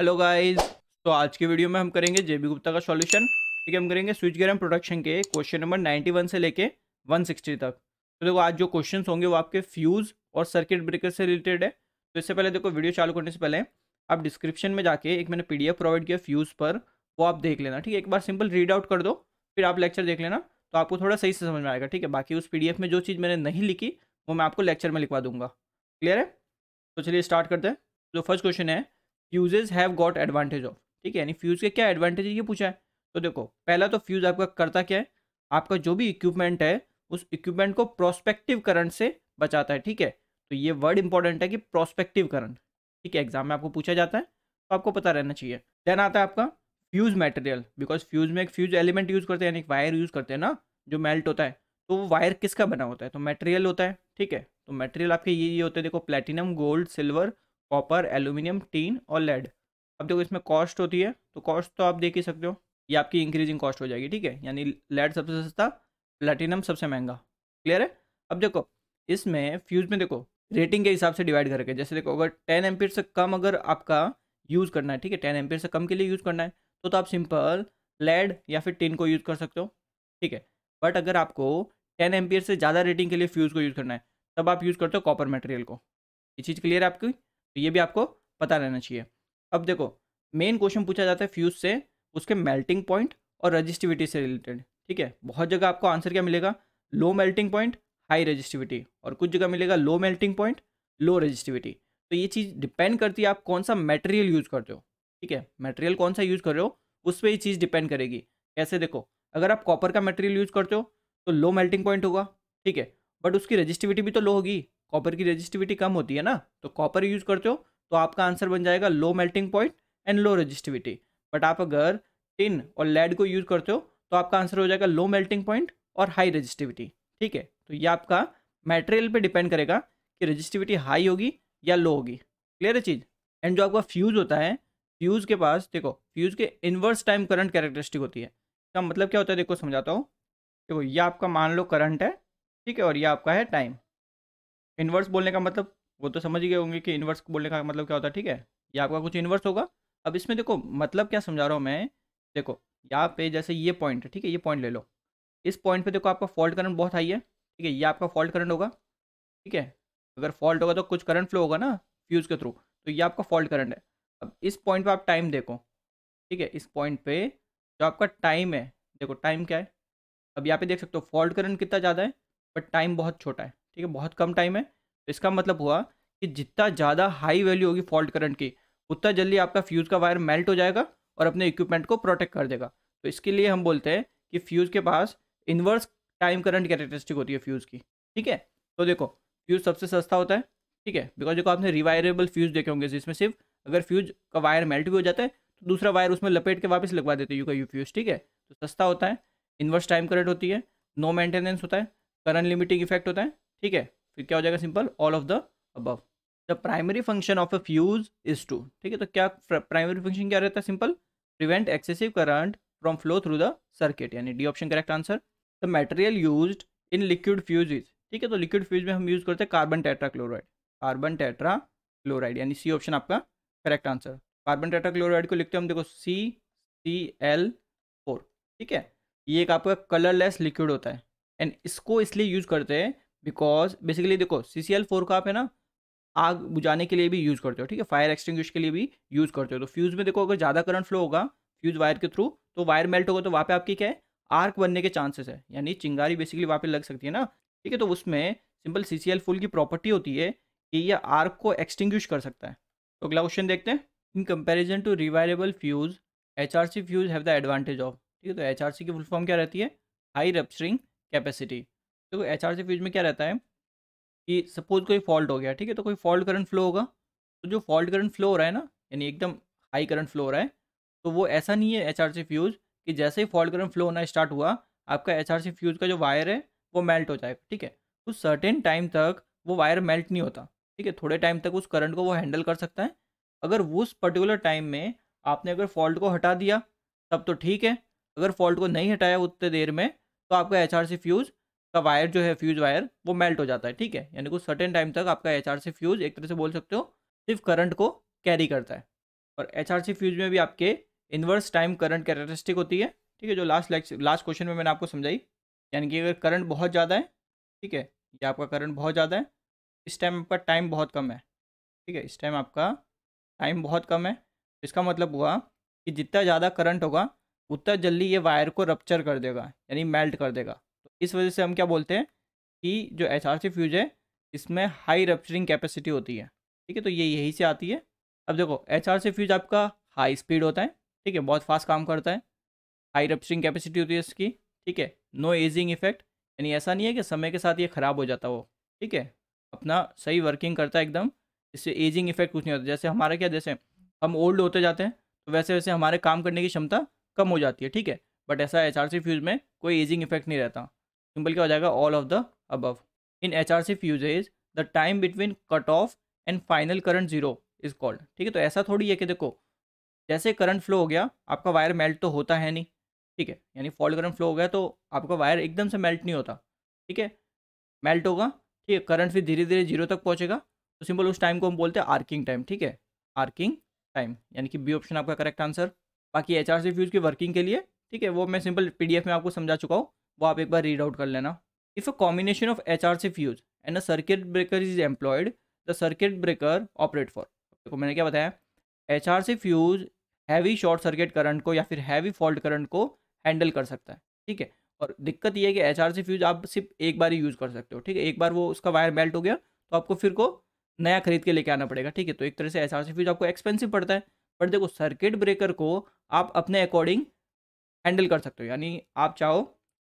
Hello guys तो आज की वीडियो में हम करेंगे जेबी गुप्ता का सॉल्यूशन ठीक है हम करेंगे स्विच गेरम प्रोडक्शन के क्वेश्चन नंबर 91 से लेके 160 तक तो देखो आज जो क्वेश्चन होंगे वो आपके फ्यूज़ और सर्किट ब्रेकर से रिलेटेड है तो इससे पहले देखो वीडियो चालू करने से पहले आप डिस्क्रिप्शन में जाके एक मैंने पी प्रोवाइड किया फ्यूज़ पर वो आप देख लेना ठीक है एक बार सिंपल रीड आउट कर दो फिर आप लेक्चर देख लेना तो आपको थोड़ा सही से समझ में आएगा ठीक है बाकी उस पी में जो चीज़ मैंने नहीं लिखी वो मैं आपको लेक्चर में लिखवा दूंगा क्लियर है तो चलिए स्टार्ट करते हैं जो फर्स्ट क्वेश्चन है fuses have got advantage of ठीक है यानी फ्यूज़ के क्या एडवांटेज ये पूछा है तो देखो पहला तो फ्यूज़ आपका करता क्या है आपका जो भी इक्विपमेंट है उस इक्विपमेंट को प्रोस्पेक्टिव करंट से बचाता है ठीक है तो ये वर्ड इंपॉर्टेंट है कि प्रोस्पेक्टिव करंट ठीक है एग्जाम में आपको पूछा जाता है तो आपको पता रहना चाहिए देन आता है आपका फ्यूज मटेरियल बिकॉज फ्यूज में एक फ्यूज एलिमेंट यूज़ करते हैं यानी वायर यूज़ करते हैं ना जो मेल्ट होता है तो वो वायर किसका बना होता है तो मटेरियल होता है ठीक है तो मटेरियल आपके ये ये होते हैं देखो platinum gold silver copper aluminium tin और लेड अब देखो इसमें कॉस्ट होती है तो कॉस्ट तो आप देख ही सकते हो ये आपकी इंक्रीजिंग कॉस्ट हो जाएगी ठीक है यानी लेड सबसे सस्ता प्लेटिनम सबसे महंगा क्लियर है अब देखो इसमें फ्यूज़ में देखो रेटिंग के हिसाब से डिवाइड करके जैसे देखो अगर टेन एम्पियर से कम अगर आपका यूज़ करना है ठीक है टेन एम्पियर से कम के लिए यूज़ करना है तो, तो आप सिंपल लेड या फिर टिन को यूज़ कर सकते हो ठीक है बट अगर आपको टेन एम्पियर से ज़्यादा रेटिंग के लिए फ्यूज़ को यूज़ करना है तब आप यूज़ करते हो कॉपर मटेरियल को ये चीज़ क्लियर है आपकी तो ये भी आपको पता रहना चाहिए अब देखो मेन क्वेश्चन पूछा जाता है फ्यूज से उसके मेल्टिंग पॉइंट और रजिस्टिविटी से रिलेटेड ठीक है बहुत जगह आपको आंसर क्या मिलेगा low melting point high resistivity और कुछ जगह मिलेगा low melting point low resistivity तो ये चीज़ डिपेंड करती है आप कौन सा मटेरियल यूज़ करते हो ठीक है मटेरियल कौन सा यूज़ कर रहे हो उस पर ये चीज़ डिपेंड करेगी कैसे देखो अगर आप कॉपर का मटेरियल यूज़ करते हो तो लो मेल्टिंग पॉइंट होगा ठीक है बट उसकी रजिस्टिविटी भी तो लो होगी कॉपर की रजिस्टिविटी कम होती है ना तो कॉपर यूज करते हो तो आपका आंसर बन जाएगा low melting point and low resistivity but आप अगर टिन और लेड को यूज करते हो तो आपका आंसर हो जाएगा लो मेल्टिंग पॉइंट और हाई रजिस्टिविटी ठीक है तो ये आपका मटेरियल पे डिपेंड करेगा कि रजिस्टिविटी हाई होगी या लो होगी क्लियर है चीज़ एंड जो आपका फ्यूज़ होता है फ्यूज़ के पास देखो फ्यूज़ के इन्वर्स टाइम करंट कैरेक्टरिस्टिक होती है इसका मतलब क्या होता है देखो समझाता हूँ देखो ये आपका मान लो करंट है ठीक है और ये आपका है टाइम इन्वर्स बोलने का मतलब वो तो समझ ही गए होंगे कि इन्वर्स बोलने का मतलब क्या होता है ठीक है या आपका कुछ इन्वर्स होगा अब इसमें देखो मतलब क्या समझा रहा हूँ मैं देखो यहाँ पे जैसे ये पॉइंट है ठीक है ये पॉइंट ले लो इस पॉइंट पे देखो आपका फॉल्ट करंट बहुत हाई है ठीक है ये आपका फॉल्ट करंट होगा ठीक है अगर फॉल्ट होगा तो कुछ करंट फ्लो होगा ना फ्यूज के थ्रू तो ये आपका फॉल्ट करंट है अब इस पॉइंट पे आप टाइम देखो ठीक है इस पॉइंट पे जो आपका टाइम है देखो टाइम क्या है अब यहाँ पे देख सकते हो फॉल्ट करंट कितना ज़्यादा है बट टाइम बहुत छोटा है ठीक है बहुत कम टाइम है तो इसका मतलब हुआ कि जितना ज़्यादा हाई वैल्यू होगी फॉल्ट करंट की उतना जल्दी आपका फ्यूज़ का वायर मेल्ट हो जाएगा और अपने इक्विपमेंट को प्रोटेक्ट कर देगा तो इसके लिए हम बोलते हैं कि फ्यूज़ के पास इन्वर्स टाइम करंट कैरेक्टरिस्टिक होती है फ्यूज़ की ठीक है तो देखो फ्यूज़ सबसे सस्ता होता है ठीक है बिकॉज देखो आपने रिवायरेबल फ्यूज़ देखे होंगे जिसमें सिर्फ अगर फ्यूज का वायर मेल्ट भी हो जाता है तो दूसरा वायर उसमें लपेट के वापस लगवा देते हैं यू का यू फ्यूज़ ठीक है तो सस्ता होता है इन्वर्स टाइम करंट होती है नो मेंटेनेंस होता है करंट लिमिटिंग इफेक्ट होता है ठीक है फिर क्या हो जाएगा simple all of the above the primary function of a fuse is to ठीक है तो क्या प्राइमरी फंक्शन क्या रहता है simple prevent excessive current from flow through the circuit यानी D option correct answer the material use in liquid fuse is ठीक है तो लिक्विड फ्यूज में हम यूज करते हैं carbon tetrachloride carbon tetrachloride यानी सी ऑप्शन आपका correct answer carbon tetrachloride को लिखते हैं हम देखो सी सी एल फोर ठीक है ये एक आपका कलरलेस लिक्विड होता है एंड इसको इसलिए यूज करते हैं बिकॉज बेसिकली देखो सी सी एल फोर का आप है ना आग बुझाने के लिए भी यूज़ करते हो ठीक है फायर एक्सटिंग के लिए भी यूज़ करते हो तो फ्यूज़ में देखो अगर ज़्यादा करंट फ्लो होगा फ्यूज़ वायर के थ्रू तो वायर मेल्ट होगा तो वहाँ पे आपकी क्या है आर्क बनने के चांसेस है यानी चिंगारी बेसिकली वहाँ पे लग सकती है ना ठीक है तो उसमें सिंपल सी सी एल फुल की प्रॉपर्टी होती है कि यह आर्क को एक्सटिंग कर सकता है तो अगला क्वेश्चन देखते हैं in comparison to rewirable fuse H R C fuse have the advantage of ठीक है तो एच आर सी की फुल फॉर्म क्या रहती है हाई रप्चरिंग कैपेसिटी देखो एच आर सी फ्यूज में क्या रहता है कि सपोज कोई फॉल्ट हो गया ठीक है तो कोई फॉल्ट करंट फ्लो होगा तो जो फॉल्ट करंट फ्लो हो रहा है ना यानी एकदम हाई करंट फ्लो हो रहा है तो वो ऐसा नहीं है एच आर सी फ्यूज कि जैसे ही फॉल्ट करंट फ्लो होना स्टार्ट हुआ आपका एच आर सी फ्यूज का जो वायर है वो मेल्ट हो जाएगा ठीक है उस सर्टेन टाइम तक वो वायर मेल्ट नहीं होता ठीक है थोड़े टाइम तक उस करंट को वो हैंडल कर सकता है अगर उस पर्टिकुलर टाइम में आपने अगर फॉल्ट को हटा दिया तब तो ठीक है अगर फॉल्ट को नहीं हटाया उतने देर में तो आपका एच आर सी फ्यूज़ का वायर जो है फ्यूज वायर वो मेल्ट हो जाता है ठीक है यानी कुछ सर्टेन टाइम तक आपका एच से फ्यूज एक तरह से बोल सकते हो सिर्फ करंट को कैरी करता है और एच फ्यूज में भी आपके इन्वर्स टाइम करंट कैरेटरिस्टिक होती है ठीक है जो लास्ट लेक्चर लास्ट क्वेश्चन में मैंने आपको समझाई यानी कि अगर करंट बहुत ज़्यादा है ठीक है या आपका करंट बहुत ज़्यादा है इस टाइम आपका टाइम बहुत कम है ठीक है इस टाइम आपका टाइम बहुत कम है इसका मतलब हुआ कि जितना ज़्यादा करंट होगा उतना जल्दी ये वायर को रप्चर कर देगा यानी मेल्ट कर देगा इस वजह से हम क्या बोलते हैं कि जो एच आर सी फ्यूज है इसमें हाई रप्चरिंग कैपेसिटी होती है ठीक है तो ये यही से आती है अब देखो एच आर सी फ्यूज आपका हाई स्पीड होता है ठीक है बहुत फास्ट काम करता है हाई रप्चरिंग कैपेसिटी होती है इसकी ठीक है नो एजिंग इफेक्ट यानी ऐसा नहीं है कि समय के साथ ये ख़राब हो जाता हो ठीक है अपना सही वर्किंग करता है एकदम इससे एजिंग इफेक्ट कुछ नहीं होता जैसे हमारे क्या जैसे हम ओल्ड होते जाते हैं तो वैसे वैसे हमारे काम करने की क्षमता कम हो जाती है ठीक है बट ऐसा एच आर सी फ्यूज में कोई एजिंग इफेक्ट नहीं रहता सिंपल क्या हो जाएगा all of the above in H R C fuses the time between cut off and final current zero is called ठीक है तो ऐसा थोड़ी है कि देखो जैसे करंट फ्लो हो गया आपका वायर मेल्ट तो होता है नहीं ठीक है यानी फॉल्ट करंट फ्लो हो गया तो आपका वायर एकदम से मेल्ट नहीं होता ठीक है मेल्ट होगा ठीक है करंट फिर धीरे धीरे जीरो तक पहुंचेगा तो सिंपल उस टाइम को हम बोलते हैं आर्किंग टाइम ठीक है आर्किंग टाइम यानी कि बी ऑप्शन आपका करेक्ट आंसर बाकी एच आर सी फ्यूज की वर्किंग के लिए ठीक है वो मैं सिंपल पी डी एफ में आपको समझा चुका हूँ वो आप एक बार रीड आउट कर लेना if a combination of H R C fuse and a circuit breaker is employed the circuit breaker operate for देखो मैंने क्या बताया H R C fuse heavy short circuit current को या फिर हैवी फॉल्ट करंट को हैंडल कर सकता है ठीक है और दिक्कत ये है कि एच आर सी फ्यूज आप सिर्फ एक बार ही यूज़ कर सकते हो ठीक है एक बार वो उसका वायर बेल्ट हो गया तो आपको फिर को नया खरीद के लेके आना पड़ेगा ठीक है तो एक तरह से एच आर सी फ्यूज आपको एक्सपेंसिव पड़ता है बट देखो सर्किट ब्रेकर को आप अपने अकॉर्डिंग हैंडल कर सकते हो यानी आप चाहो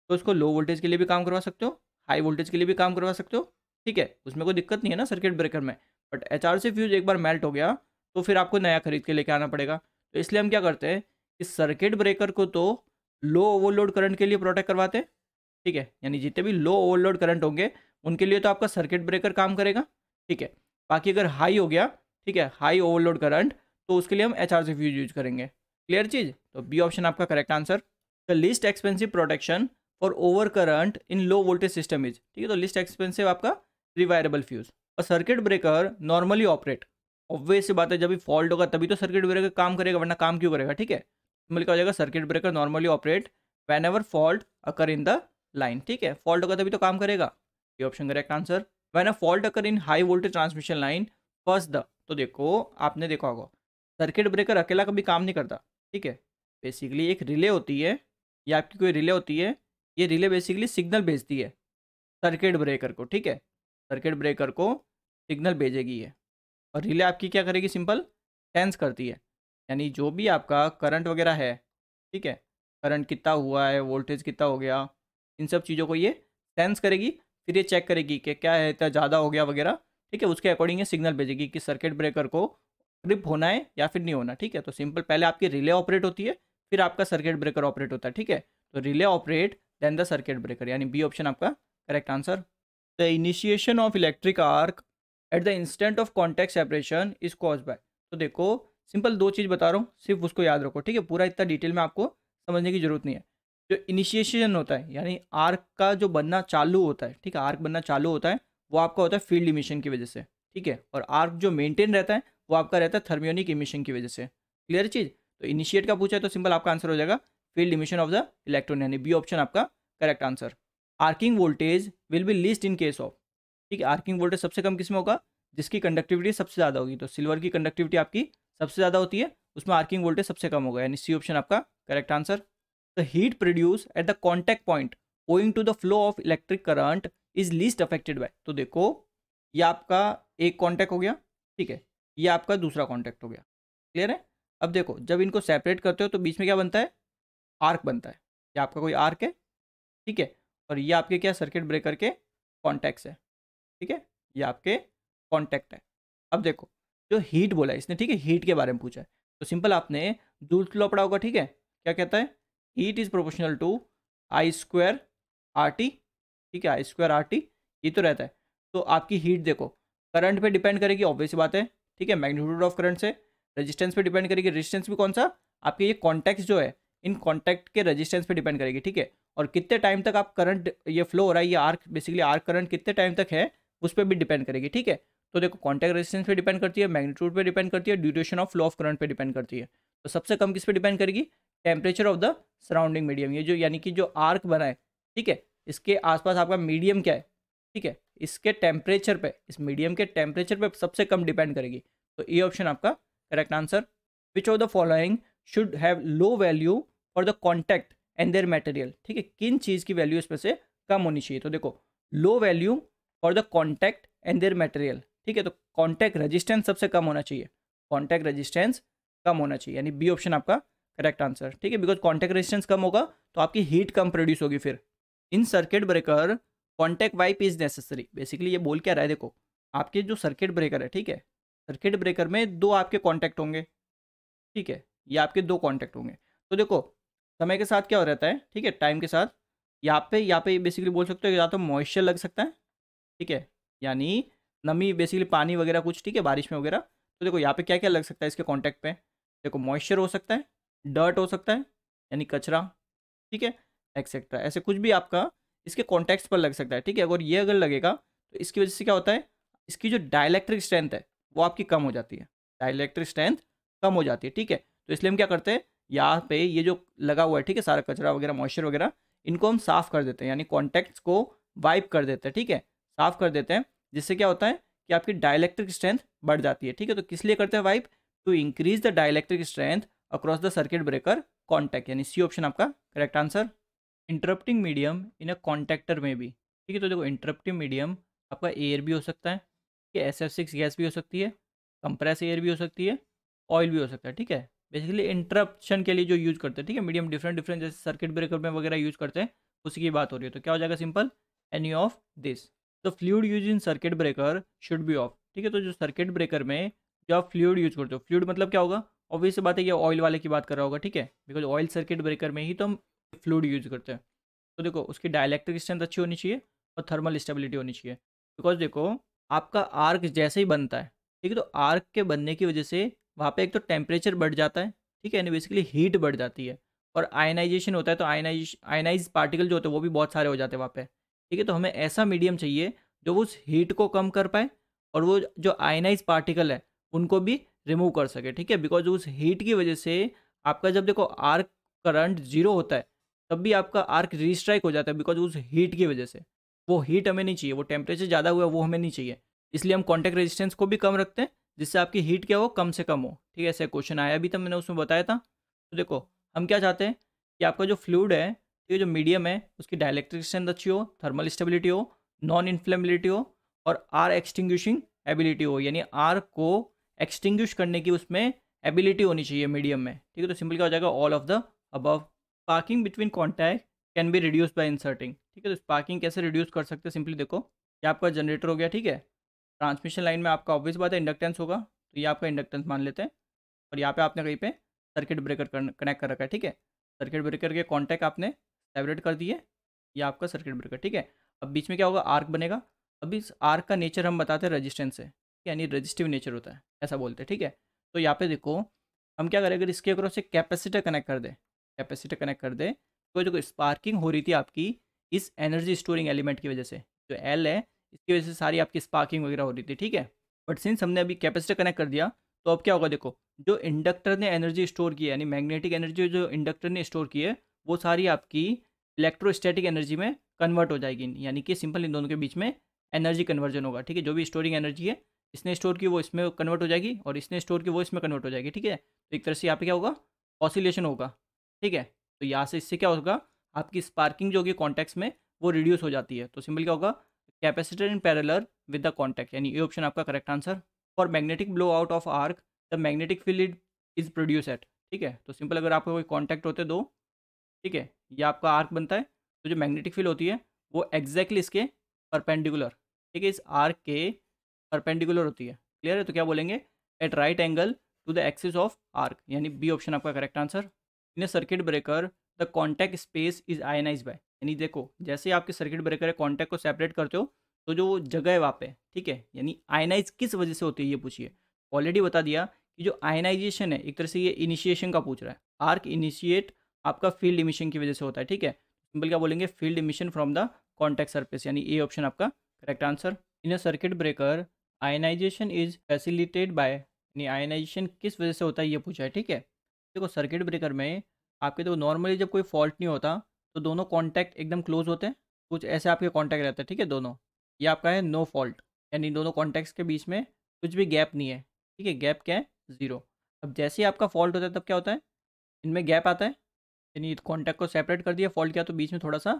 तो उसको लो वोल्टेज के लिए भी काम करवा सकते हो हाई वोल्टेज के लिए भी काम करवा सकते हो ठीक है उसमें कोई दिक्कत नहीं है ना सर्किट ब्रेकर में but H R C fuse एक बार मेल्ट हो गया तो फिर आपको नया खरीद के लेके आना पड़ेगा तो इसलिए हम क्या करते हैं कि सर्किट ब्रेकर को तो लो ओवरलोड करंट के लिए प्रोटेक्ट करवाते हैं ठीक है यानी जितने भी लो ओवरलोड करंट होंगे उनके लिए तो आपका सर्किट ब्रेकर काम करेगा ठीक है बाकी अगर हाई हो गया ठीक है हाई ओवरलोड करंट तो उसके लिए हम H R C fuse use करेंगे क्लियर चीज़ तो बी ऑप्शन आपका correct answer the least expensive protection for over current in low voltage system is ठीक है तो लिस्ट एक्सपेंसिव आपका रिवायरेबल फ्यूज़ और circuit breaker normally operate obvious बात है जब भी फॉल्ट होगा तभी तो सर्किट ब्रेकर काम करेगा वरना काम क्यों करेगा ठीक है तो क्या हो जाएगा circuit breaker normally operate whenever fault occur in the line ठीक है फॉल्ट होगा तभी तो काम करेगा ये option correct answer when a fault occur in high voltage transmission line first the तो देखो आपने देखा होगा सर्किट ब्रेकर अकेला कभी काम नहीं करता ठीक है बेसिकली एक रिले होती है या आपकी कोई रिले होती है ये रिले बेसिकली सिग्नल भेजती है सर्किट ब्रेकर को ठीक है सर्किट ब्रेकर को सिग्नल भेजेगी ये और रिले आपकी क्या करेगी सिंपल सेंस करती है यानी जो भी आपका करंट वगैरह है ठीक है करंट कितना हुआ है वोल्टेज कितना हो गया इन सब चीज़ों को ये सेंस करेगी फिर ये चेक करेगी कि क्या है इतना ज़्यादा हो गया वगैरह ठीक है उसके अकॉर्डिंग ये सिग्नल भेजेगी कि सर्किट ब्रेकर को ट्रिप होना है या फिर नहीं होना ठीक है तो सिंपल पहले आपकी रिले ऑपरेट होती है फिर आपका सर्किट ब्रेकर ऑपरेट होता है ठीक है तो relay operate then the circuit breaker यानी बी ऑप्शन आपका correct answer the initiation of electric arc at the instant of contact separation is cause by तो देखो सिंपल दो चीज़ बता रहा हूँ सिर्फ उसको याद रखो ठीक है पूरा इतना डिटेल में आपको समझने की जरूरत नहीं है जो इनिशिएशन होता है यानी आर्क का जो बनना चालू होता है ठीक है आर्क बनना चालू होता है वो आपका होता है फील्ड इमिशन की वजह से ठीक है और आर्क जो मेंटेन रहता है वो आपका रहता है थर्मियोनिक इमिशन की वजह से क्लियर चीज़ तो इनिशिएट का पूछा है तो सिंपल आपका आंसर हो जाएगा field emission of the electron यानी बी ऑप्शन आपका correct answer arcing voltage will be least in case of ठीक है आर्किंग वोल्टेज सबसे कम किस में होगा जिसकी कंडक्टिविटी सबसे ज़्यादा होगी तो सिल्वर की कंडक्टिविटी आपकी सबसे ज़्यादा होती है उसमें आर्किंग वोल्टेज सबसे कम होगा यानी सी ऑप्शन आपका correct answer the heat produce at the contact point owing to the flow of electric current is least affected by तो देखो ये आपका एक कॉन्टैक्ट हो गया ठीक है ये आपका दूसरा कॉन्टैक्ट हो गया क्लियर है अब देखो जब इनको सेपरेट करते हो तो बीच में क्या बनता है आर्क बनता है ये आपका कोई आर्क है ठीक है और ये आपके क्या सर्किट ब्रेकर के कॉन्टैक्ट्स है ठीक है ये आपके कॉन्टैक्ट है अब देखो जो हीट बोला है इसने ठीक है हीट के बारे में पूछा है तो सिंपल आपने दूल्स लॉ पढ़ा होगा ठीक है क्या कहता है heat is proportional to I square R T ठीक है आई स्क्वायर आर टी ये तो रहता है तो आपकी हीट देखो करंट पे डिपेंड करेगी ऑब्वियस बात है ठीक है मैग्नीट्यूड ऑफ करंट से रेजिस्टेंस पे डिपेंड करेगी रेजिस्टेंस भी कौन सा आपके ये कॉन्टैक्ट जो है इन कॉन्टैक्ट के रेजिस्टेंस पे डिपेंड करेगी ठीक है और कितने टाइम तक आप करंट ये फ्लो हो रहा है ये आर्क बेसिकली आर्क करंट कितने टाइम तक है उस पर भी डिपेंड करेगी ठीक है तो देखो कॉन्टैक्ट रेजिस्टेंस पे डिपेंड करती है मैग्नीट्यूड पे डिपेंड करती है duration of flow of current पे डिपेंड करती है तो सबसे कम किस पे डिपेंड करेगी temperature of the surrounding medium ये जो यानी कि जो आर्क बना है ठीक है इसके आसपास आपका मीडियम क्या है ठीक है इसके टेम्परेचर पे इस मीडियम के टेम्परेचर पे सबसे कम डिपेंड करेगी तो ये ऑप्शन आपका correct answer which of the following should have low value for the contact and their material ठीक है किन चीज़ की वैल्यू इसमें से कम होनी चाहिए तो देखो low value for the contact and their material ठीक है तो कॉन्टैक्ट रजिस्टेंस सबसे कम होना चाहिए कॉन्टैक्ट रजिस्टेंस कम होना चाहिए यानी बी ऑप्शन आपका करेक्ट आंसर ठीक है बिकॉज कॉन्टैक्ट रजिस्टेंस कम होगा तो आपकी हीट कम प्रोड्यूस होगी फिर in circuit breaker contact wipe is necessary basically ये बोल क्या रहा है देखो आपके जो सर्किट ब्रेकर है ठीक है सर्किट ब्रेकर में दो आपके कॉन्टैक्ट होंगे ठीक है ये आपके दो कॉन्टैक्ट होंगे तो देखो समय के साथ क्या हो रहता है ठीक है टाइम के साथ यहाँ पे यहाँ पे बेसिकली बोल सकते हो या तो मॉइस्चर लग सकता है ठीक है यानी नमी बेसिकली पानी वगैरह कुछ ठीक है बारिश में वगैरह तो देखो यहाँ पे क्या क्या लग सकता है इसके कॉन्टैक्ट पे देखो मॉइस्चर हो सकता है डर्ट हो सकता है यानी कचरा ठीक है एक्सेट्रा ऐसे कुछ भी आपका इसके कॉन्टैक्ट पर लग सकता है ठीक है अगर ये अगर लगेगा तो इसकी वजह से क्या होता है इसकी जो डायलैक्ट्रिक स्ट्रेंथ है वो आपकी कम हो जाती है डायलैक्ट्रिक स्ट्रेंथ कम हो जाती है ठीक है तो इसलिए हम क्या करते हैं यहाँ पे ये जो लगा हुआ है ठीक है सारा कचरा वगैरह मॉइस्चर वगैरह इनको हम साफ कर देते हैं यानी कॉन्टेक्ट्स को वाइप कर देते हैं ठीक है साफ कर देते हैं जिससे क्या होता है कि आपकी डायलैक्ट्रिक स्ट्रेंथ बढ़ जाती है ठीक है तो किस लिए करते हैं wipe to increase the dielectric strength across the circuit breaker contact यानी सी ऑप्शन आपका correct answer interrupting medium in a contactor में भी ठीक है तो देखो इंटरप्टिंग मीडियम आपका एयर भी हो सकता है ठीक है एस एफ सिक्स गैस भी हो सकती है कंप्रेस एयर भी हो सकती है ऑयल भी हो सकता है ठीक है बेसिकली इंटरप्शन के लिए जो यूज़ करते हैं ठीक है मीडियम डिफरेंट डिफरेंट जैसे सर्किट ब्रेकर में वगैरह यूज़ करते हैं उसी की बात हो रही है तो क्या हो जाएगा सिंपल एनी ऑफ दिस तो fluid use in circuit breaker should be of ठीक है तो जो सर्किट ब्रेकर में जो आप फ्लूड यूज करते हो फ्लूड मतलब क्या होगा ऑब्वियस बात है कि ऑयल वाले की बात कर रहा होगा ठीक है बिकॉज ऑयल सर्किट ब्रेकर में ही तो हम फ्लूड यूज करते हैं तो देखो उसकी डायलैक्ट्रिक स्ट्रेंथ अच्छी होनी चाहिए और थर्मल स्टेबिलिटी होनी चाहिए बिकॉज देखो आपका आर्क जैसे ही बनता है ठीक है तो आर्क के बनने की वजह से वहाँ पे एक तो टेम्परेचर बढ़ जाता है ठीक है यानी बेसिकली हीट बढ़ जाती है और आयनाइजेशन होता है तो आयनाइज आयनाइज पार्टिकल जो होते हैं वो भी बहुत सारे हो जाते हैं वहाँ पे ठीक है तो हमें ऐसा मीडियम चाहिए जो उस हीट को कम कर पाए और वो जो आयनाइज पार्टिकल है उनको भी रिमूव कर सके ठीक है बिकॉज उस हीट की वजह से आपका जब देखो आर्क करंट जीरो होता है तब भी आपका आर्क रिस्ट्राइक हो जाता है बिकॉज उस हीट की वजह से वो हीट हमें नहीं चाहिए वो टेम्परेचर ज़्यादा हुआ वो हमें नहीं चाहिए इसलिए हम कॉन्टैक्ट रेजिस्टेंस को भी कम रखते हैं जिससे आपकी हीट क्या हो कम से कम हो ठीक है ऐसे क्वेश्चन आया अभी तक मैंने उसमें बताया था तो देखो हम क्या चाहते हैं कि आपका जो फ्लूड है ठीक है जो मीडियम है उसकी डायलैक्ट्रिक स्ट्रेंथ अच्छी हो थर्मल स्टेबिलिटी हो नॉन इन्फ्लेमिलिटी हो और आर एक्सटिंग्विशिंग एबिलिटी हो यानी आर को एक्सटिंग्विश करने की उसमें एबिलिटी होनी चाहिए मीडियम में ठीक है तो सिंपल क्या हो जाएगा all of the above sparking between contact can be reduce by inserting ठीक है तो स्पार्किंग कैसे रिड्यूस कर सकते हैं सिंपली देखो कि आपका जनरेटर हो गया ठीक है ट्रांसमिशन लाइन में आपका ऑब्वियस बात है इंडक्टेंस होगा तो ये आपका इंडक्टेंस मान लेते हैं और यहाँ पे आपने कहीं पे सर्किट ब्रेकर कनेक्ट कर रखा है ठीक है सर्किट ब्रेकर के कॉन्टैक्ट आपने सेपरेट कर दिए ये आपका सर्किट ब्रेकर ठीक है अब बीच में क्या होगा आर्क बनेगा अभी इस आर्क का नेचर हम बताते हैं रजिस्टेंस है यानी रजिस्टिव नेचर होता है ऐसा बोलते हैं ठीक है तो यहाँ पे देखो हम क्या करें अगर इसके अगर एक कैपेसिटर कनेक्ट कर दे कैपेसिटर कनेक्ट कर दे तो देखो स्पार्किंग हो रही थी आपकी इस एनर्जी स्टोरिंग एलिमेंट की वजह से जो एल है इसकी वजह से सारी आपकी स्पार्किंग वगैरह हो रही थी ठीक है बट सिंस हमने अभी कैपेसिटर कनेक्ट कर दिया तो अब क्या होगा देखो जो इंडक्टर ने एनर्जी स्टोर की है यानी मैग्नेटिक एनर्जी जो इंडक्टर ने स्टोर की है वो सारी आपकी इलेक्ट्रोस्टैटिक एनर्जी में कन्वर्ट हो जाएगी यानी कि सिंपल इन दोनों के बीच में एनर्जी कन्वर्जन होगा ठीक है जो भी स्टोरिंग एनर्जी है इसने स्टोर की वो इसमें कन्वर्ट हो जाएगी और इसने स्टोर की वो इसमें कन्वर्ट हो जाएगी ठीक है तो एक तरह से यहाँ पे क्या होगा ऑसिलेशन होगा ठीक है तो यहाँ से इससे क्या होगा आपकी स्पार्किंग जो होगी कॉन्टैक्ट्स में वो रिड्यूस हो जाती है तो सिंपल क्या होगा capacitor in parallel with the contact यानी ये ऑप्शन आपका correct answer for magnetic blow out of arc the magnetic field is produce at ठीक है तो सिंपल अगर आपका कोई कॉन्टैक्ट होते दो ठीक है या आपका आर्क बनता है तो जो मैग्नेटिक फील्ड होती है वो एग्जैक्टली इसके परपेंडिकुलर ठीक है इस आर्क के परपेंडिकुलर होती है क्लियर है तो क्या बोलेंगे at right angle to the axis of arc यानी बी ऑप्शन आपका correct answer in a circuit breaker the contact space is ionize by यानी देखो जैसे आपके सर्किट ब्रेकर है कॉन्टैक्ट को सेपरेट करते हो तो जो जगह है वहाँ पे ठीक है यानी आयनाइज किस वजह से होती है ये पूछिए ऑलरेडी बता दिया कि जो आयनाइजेशन है एक तरह से ये इनिशिएशन का पूछ रहा है आर्क इनिशिएट आपका फील्ड इमिशन की वजह से होता है ठीक है सिंपल क्या बोलेंगे field emission from the contact surface यानी ए ऑप्शन आपका correct answer in a circuit breaker ionization is facilitated by यानी आयनाइजेशन किस वजह से होता है ये पूछा है ठीक है देखो सर्किट ब्रेकर में आपके तो नॉर्मली जब कोई फॉल्ट नहीं होता तो दोनों कॉन्टैक्ट एकदम क्लोज होते हैं कुछ ऐसे आपके कॉन्टैक्ट रहते हैं ठीक है दोनों ये आपका है नो फॉल्ट यानी दोनों कॉन्टैक्ट्स के बीच में कुछ भी गैप नहीं है ठीक है गैप क्या है ज़ीरो अब जैसे ही आपका फॉल्ट होता है तब क्या होता है इनमें गैप आता है यानी कॉन्टैक्ट को सेपरेट कर दिया फॉल्ट क्या तो बीच में थोड़ा सा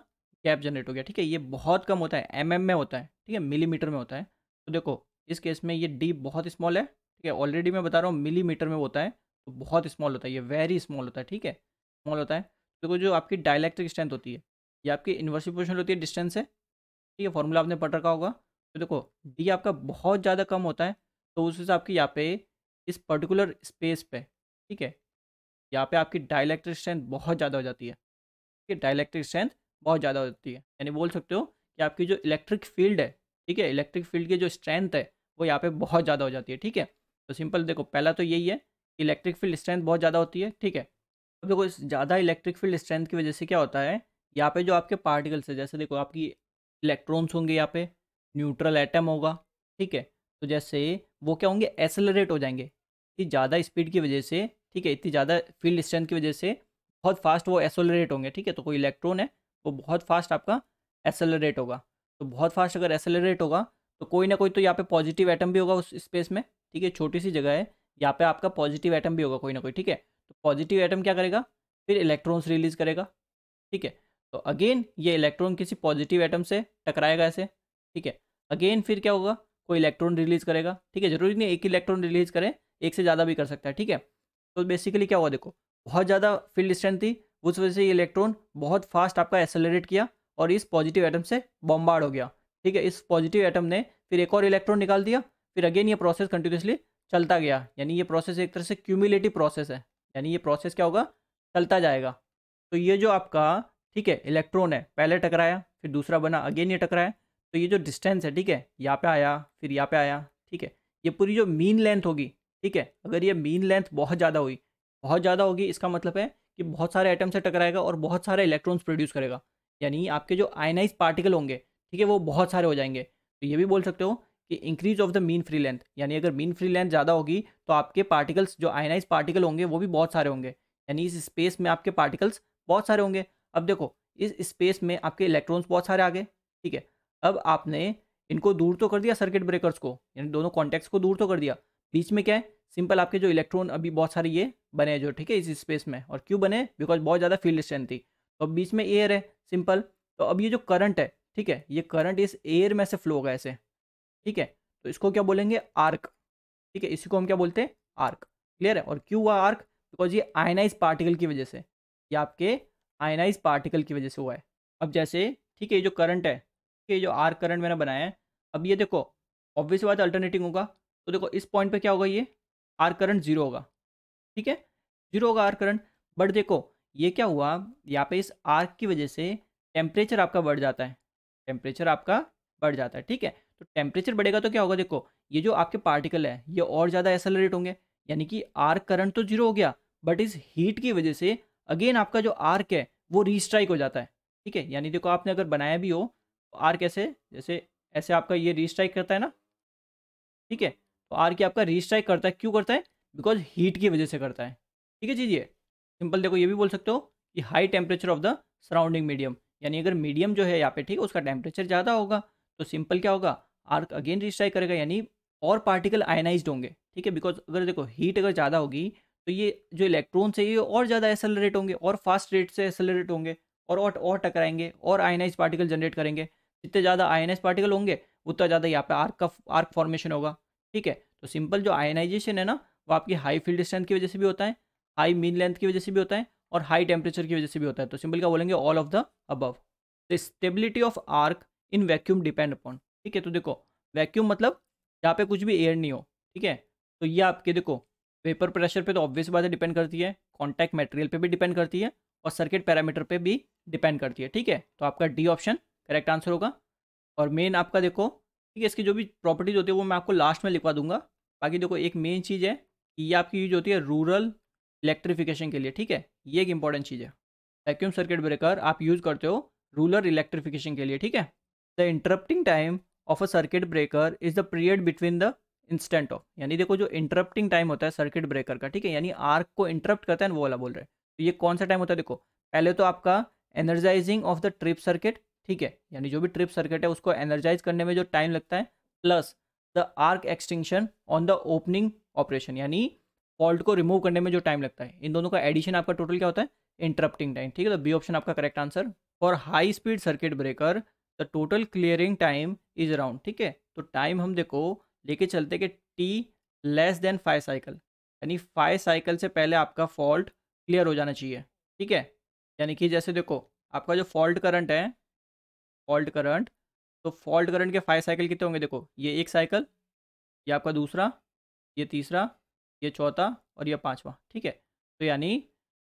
गैप जनरेट हो गया ठीक है ये बहुत कम होता है एम mm में होता है ठीक है मिलीमीटर में होता है तो देखो इस केस में ये डी बहुत स्मॉल है ठीक है ऑलरेडी मैं बता रहा हूँ मिलीमीटर में होता है तो बहुत स्मॉल होता है ये वेरी स्मॉल होता है ठीक है स्मॉल होता है देखो तो जो आपकी डायलैक्ट्रिक स्ट्रेंथ होती है ये आपकी इन्वर्सिव प्रोपोर्शनल होती है डिस्टेंस है ठीक है फॉर्मूला आपने पढ़ रखा होगा तो देखो डी आपका बहुत ज़्यादा कम होता है तो उस हिसाब की यहाँ पे इस पर्टिकुलर स्पेस पे ठीक है यहाँ पे आपकी डायलैक्ट्रिक स्ट्रेंथ बहुत ज़्यादा हो जाती है ठीक है डायलैक्ट्रिक स्ट्रेंथ बहुत ज़्यादा हो जाती है यानी बोल सकते हो कि आपकी जो इलेक्ट्रिक फील्ड है ठीक है इलेक्ट्रिक फील्ड की जो स्ट्रेंथ है वो यहाँ पर बहुत ज़्यादा हो जाती है ठीक है तो सिंपल देखो पहला तो यही है इलेक्ट्रिक फील्ड स्ट्रेंथ बहुत ज़्यादा होती है ठीक है अब देखो इस ज़्यादा इलेक्ट्रिक फील्ड स्ट्रेंथ की वजह से क्या होता है यहाँ पे जो आपके पार्टिकल्स है जैसे देखो आपकी इलेक्ट्रॉन्स होंगे यहाँ पे न्यूट्रल एटम होगा ठीक है तो जैसे वो क्या होंगे एसेलरेट हो जाएंगे कि ज़्यादा स्पीड की वजह से ठीक है इतनी ज़्यादा फील्ड स्ट्रेंथ की वजह से बहुत फास्ट वो एसेलरेट होंगे ठीक है तो कोई इलेक्ट्रॉन है वो बहुत फास्ट आपका एसेलरेट होगा तो बहुत फास्ट अगर एसेलरेट होगा तो कोई ना कोई तो यहाँ पर पॉजिटिव एटम भी होगा उस स्पेस में ठीक है छोटी सी जगह है यहाँ पे आपका पॉजिटिव एटम भी होगा कोई ना कोई ठीक है तो पॉजिटिव एटम क्या करेगा फिर इलेक्ट्रॉन्स रिलीज करेगा ठीक है तो अगेन ये इलेक्ट्रॉन किसी पॉजिटिव एटम से टकराएगा ऐसे ठीक है अगेन फिर क्या होगा कोई इलेक्ट्रॉन रिलीज करेगा ठीक है जरूरी नहीं एक इलेक्ट्रॉन रिलीज करें एक से ज़्यादा भी कर सकता है ठीक है तो बेसिकली क्या हुआ देखो बहुत ज़्यादा फील्ड स्ट्रेंथ थी उस वजह से ये इलेक्ट्रॉन बहुत फास्ट आपका एक्सेलरेट किया और इस पॉजिटिव एटम से बॉम्बार्ड हो गया ठीक है इस पॉजिटिव एटम ने फिर एक और इलेक्ट्रॉन निकाल दिया फिर अगेन ये प्रोसेस कंटिन्यूसली चलता गया यानी ये प्रोसेस एक तरह से क्यूमिलेटिव प्रोसेस है यानी ये प्रोसेस क्या होगा चलता जाएगा तो ये जो आपका ठीक है इलेक्ट्रॉन है पहले टकराया फिर दूसरा बना अगेन ये टकराया तो ये जो डिस्टेंस है ठीक है यहाँ पे आया फिर यहाँ पे आया ठीक है ये पूरी जो मीन लेंथ होगी ठीक है अगर ये मीन लेंथ बहुत ज़्यादा हुई बहुत ज़्यादा होगी इसका मतलब है कि बहुत सारे आइटम से टकराएगा और बहुत सारे इलेक्ट्रॉन्स प्रोड्यूस करेगा यानी आपके जो आयनाइज पार्टिकल होंगे ठीक है वो बहुत सारे हो जाएंगे तो ये भी बोल सकते हो कि increase of the mean free length यानी अगर मीन फ्री लेंथ ज़्यादा होगी तो आपके पार्टिकल्स जो आयनाइज पार्टिकल होंगे वो भी बहुत सारे होंगे यानी इस स्पेस में आपके पार्टिकल्स बहुत सारे होंगे अब देखो इस स्पेस में आपके इलेक्ट्रॉन्स बहुत सारे आ गए ठीक है अब आपने इनको दूर तो कर दिया सर्किट ब्रेकर्स को यानी दोनों कॉन्टैक्ट्स को दूर तो कर दिया बीच में क्या है सिंपल आपके जो इलेक्ट्रॉन अभी बहुत सारे ये बने जो ठीक है इस स्पेस में और क्यों बने बिकॉज बहुत ज़्यादा फील्ड स्ट्रेंथ थी तो अब बीच में एयर है सिंपल तो अब ये जो करंट है ठीक है ये करंट इस एयर में से फ्लो होगा ऐसे ठीक है तो इसको क्या बोलेंगे आर्क ठीक है इसी को हम क्या बोलते हैं आर्क क्लियर है और क्यों हुआ आर्क बिकॉज ये आयनाइज पार्टिकल की वजह से ये आपके आयनाइज पार्टिकल की वजह से हुआ है अब जैसे ठीक है ये जो करंट है ठीक है जो आर्क करंट मैंने बनाया है अब ये देखो ऑब्वियस बात अल्टरनेटिंग होगा तो देखो इस पॉइंट पर क्या होगा ये आर करंट जीरो होगा ठीक है जीरो होगा आर करंट बट देखो ये क्या हुआ यहाँ पे इस आर्क की वजह से टेम्परेचर आपका बढ़ जाता है टेम्परेचर आपका बढ़ जाता है ठीक है तो टेम्परेचर बढ़ेगा तो क्या होगा देखो ये जो आपके पार्टिकल है ये और ज़्यादा एसेलरेट होंगे यानी कि आर्क करंट तो जीरो हो गया बट इस हीट की वजह से अगेन आपका जो आर्क है वो रीस्ट्राइक हो जाता है ठीक है यानी देखो आपने अगर बनाया भी हो तो आर्क ऐसे जैसे ऐसे आपका ये रीस्ट्राइक करता है ना ठीक है तो आर्क आपका रीस्ट्राइक करता है क्यों करता है बिकॉज हीट की वजह से करता है ठीक है जी ये सिंपल देखो ये भी बोल सकते हो कि high temperature of the surrounding medium यानी अगर मीडियम जो है यहाँ पे ठीक है उसका टेम्परेचर ज़्यादा होगा तो सिंपल क्या होगा आर्क अगेन रिस्ट्राइक करेगा यानी और पार्टिकल आयनाइज होंगे ठीक है बिकॉज अगर देखो हीट अगर ज़्यादा होगी तो ये जो इलेक्ट्रॉन्स है ये और ज़्यादा एसेलरेट होंगे और फास्ट रेट से एसेलरेट होंगे और और और टकराएंगे और आयनाइज पार्टिकल जनरेट करेंगे जितने ज़्यादा आयनाइज पार्टिकल होंगे उतना ज़्यादा यहाँ पे आर्क का आर्क फॉर्मेशन होगा ठीक है तो सिंपल जो आयनाइजेशन है ना वो आपकी हाई फील्ड स्ट्रेंथ की वजह से भी होता है हाई मीन लेंथ की वजह से भी होता है और हाई टेम्परेचर की वजह से भी होता है तो सिंपल क्या बोलेंगे all of the above the stability of arc in vacuum depend upon ठीक है तो देखो वैक्यूम मतलब जहाँ पे कुछ भी एयर नहीं हो ठीक है तो ये आपके देखो वेपर प्रेशर पे तो ऑब्वियस बात है डिपेंड करती है कॉन्टैक्ट मटेरियल पे भी डिपेंड करती है और सर्किट पैरामीटर पे भी डिपेंड करती है ठीक है तो आपका डी ऑप्शन करेक्ट आंसर होगा और मेन आपका देखो ठीक है इसकी जो भी प्रॉपर्टीज होती है वो मैं आपको लास्ट में लिखवा दूंगा बाकी देखो एक मेन चीज़ है कि ये आपकी यूज होती है रूरल इलेक्ट्रिफिकेशन के लिए ठीक है ये एक इंपॉर्टेंट चीज़ है वैक्यूम सर्किट ब्रेकर आप यूज़ करते हो रूरल इलेक्ट्रिफिकेशन के लिए ठीक है the interrupting time of a circuit breaker is the period between the instant of यानी देखो जो इंटरप्टिंग टाइम होता है सर्किट ब्रेकर का ठीक है यानी आर्क को इंटरप्ट करता है वो वाला बोल रहे हैं तो ये कौन सा टाइम होता है देखो पहले तो आपका energizing of the trip circuit ठीक है यानी जो भी ट्रिप सर्किट है उसको एनर्जाइज करने में जो टाइम लगता है plus the arc extinction on the opening operation यानी फॉल्ट को रिमूव करने में जो टाइम लगता है इन दोनों का एडिशन आपका टोटल क्या होता है इंटरप्टिंग टाइम ठीक है तो बी ऑप्शन आपका correct answer for high speed circuit breaker the total clearing time is around ठीक है तो टाइम हम देखो लेके चलते कि T less than five cycle यानी फाइव साइकिल से पहले आपका फॉल्ट क्लियर हो जाना चाहिए ठीक है यानी कि जैसे देखो आपका जो फॉल्ट करंट है फॉल्ट करंट तो फॉल्ट करंट के फाइव साइकिल कितने होंगे देखो ये एक साइकिल ये आपका दूसरा ये तीसरा ये चौथा और ये पाँचवा ठीक है तो यानी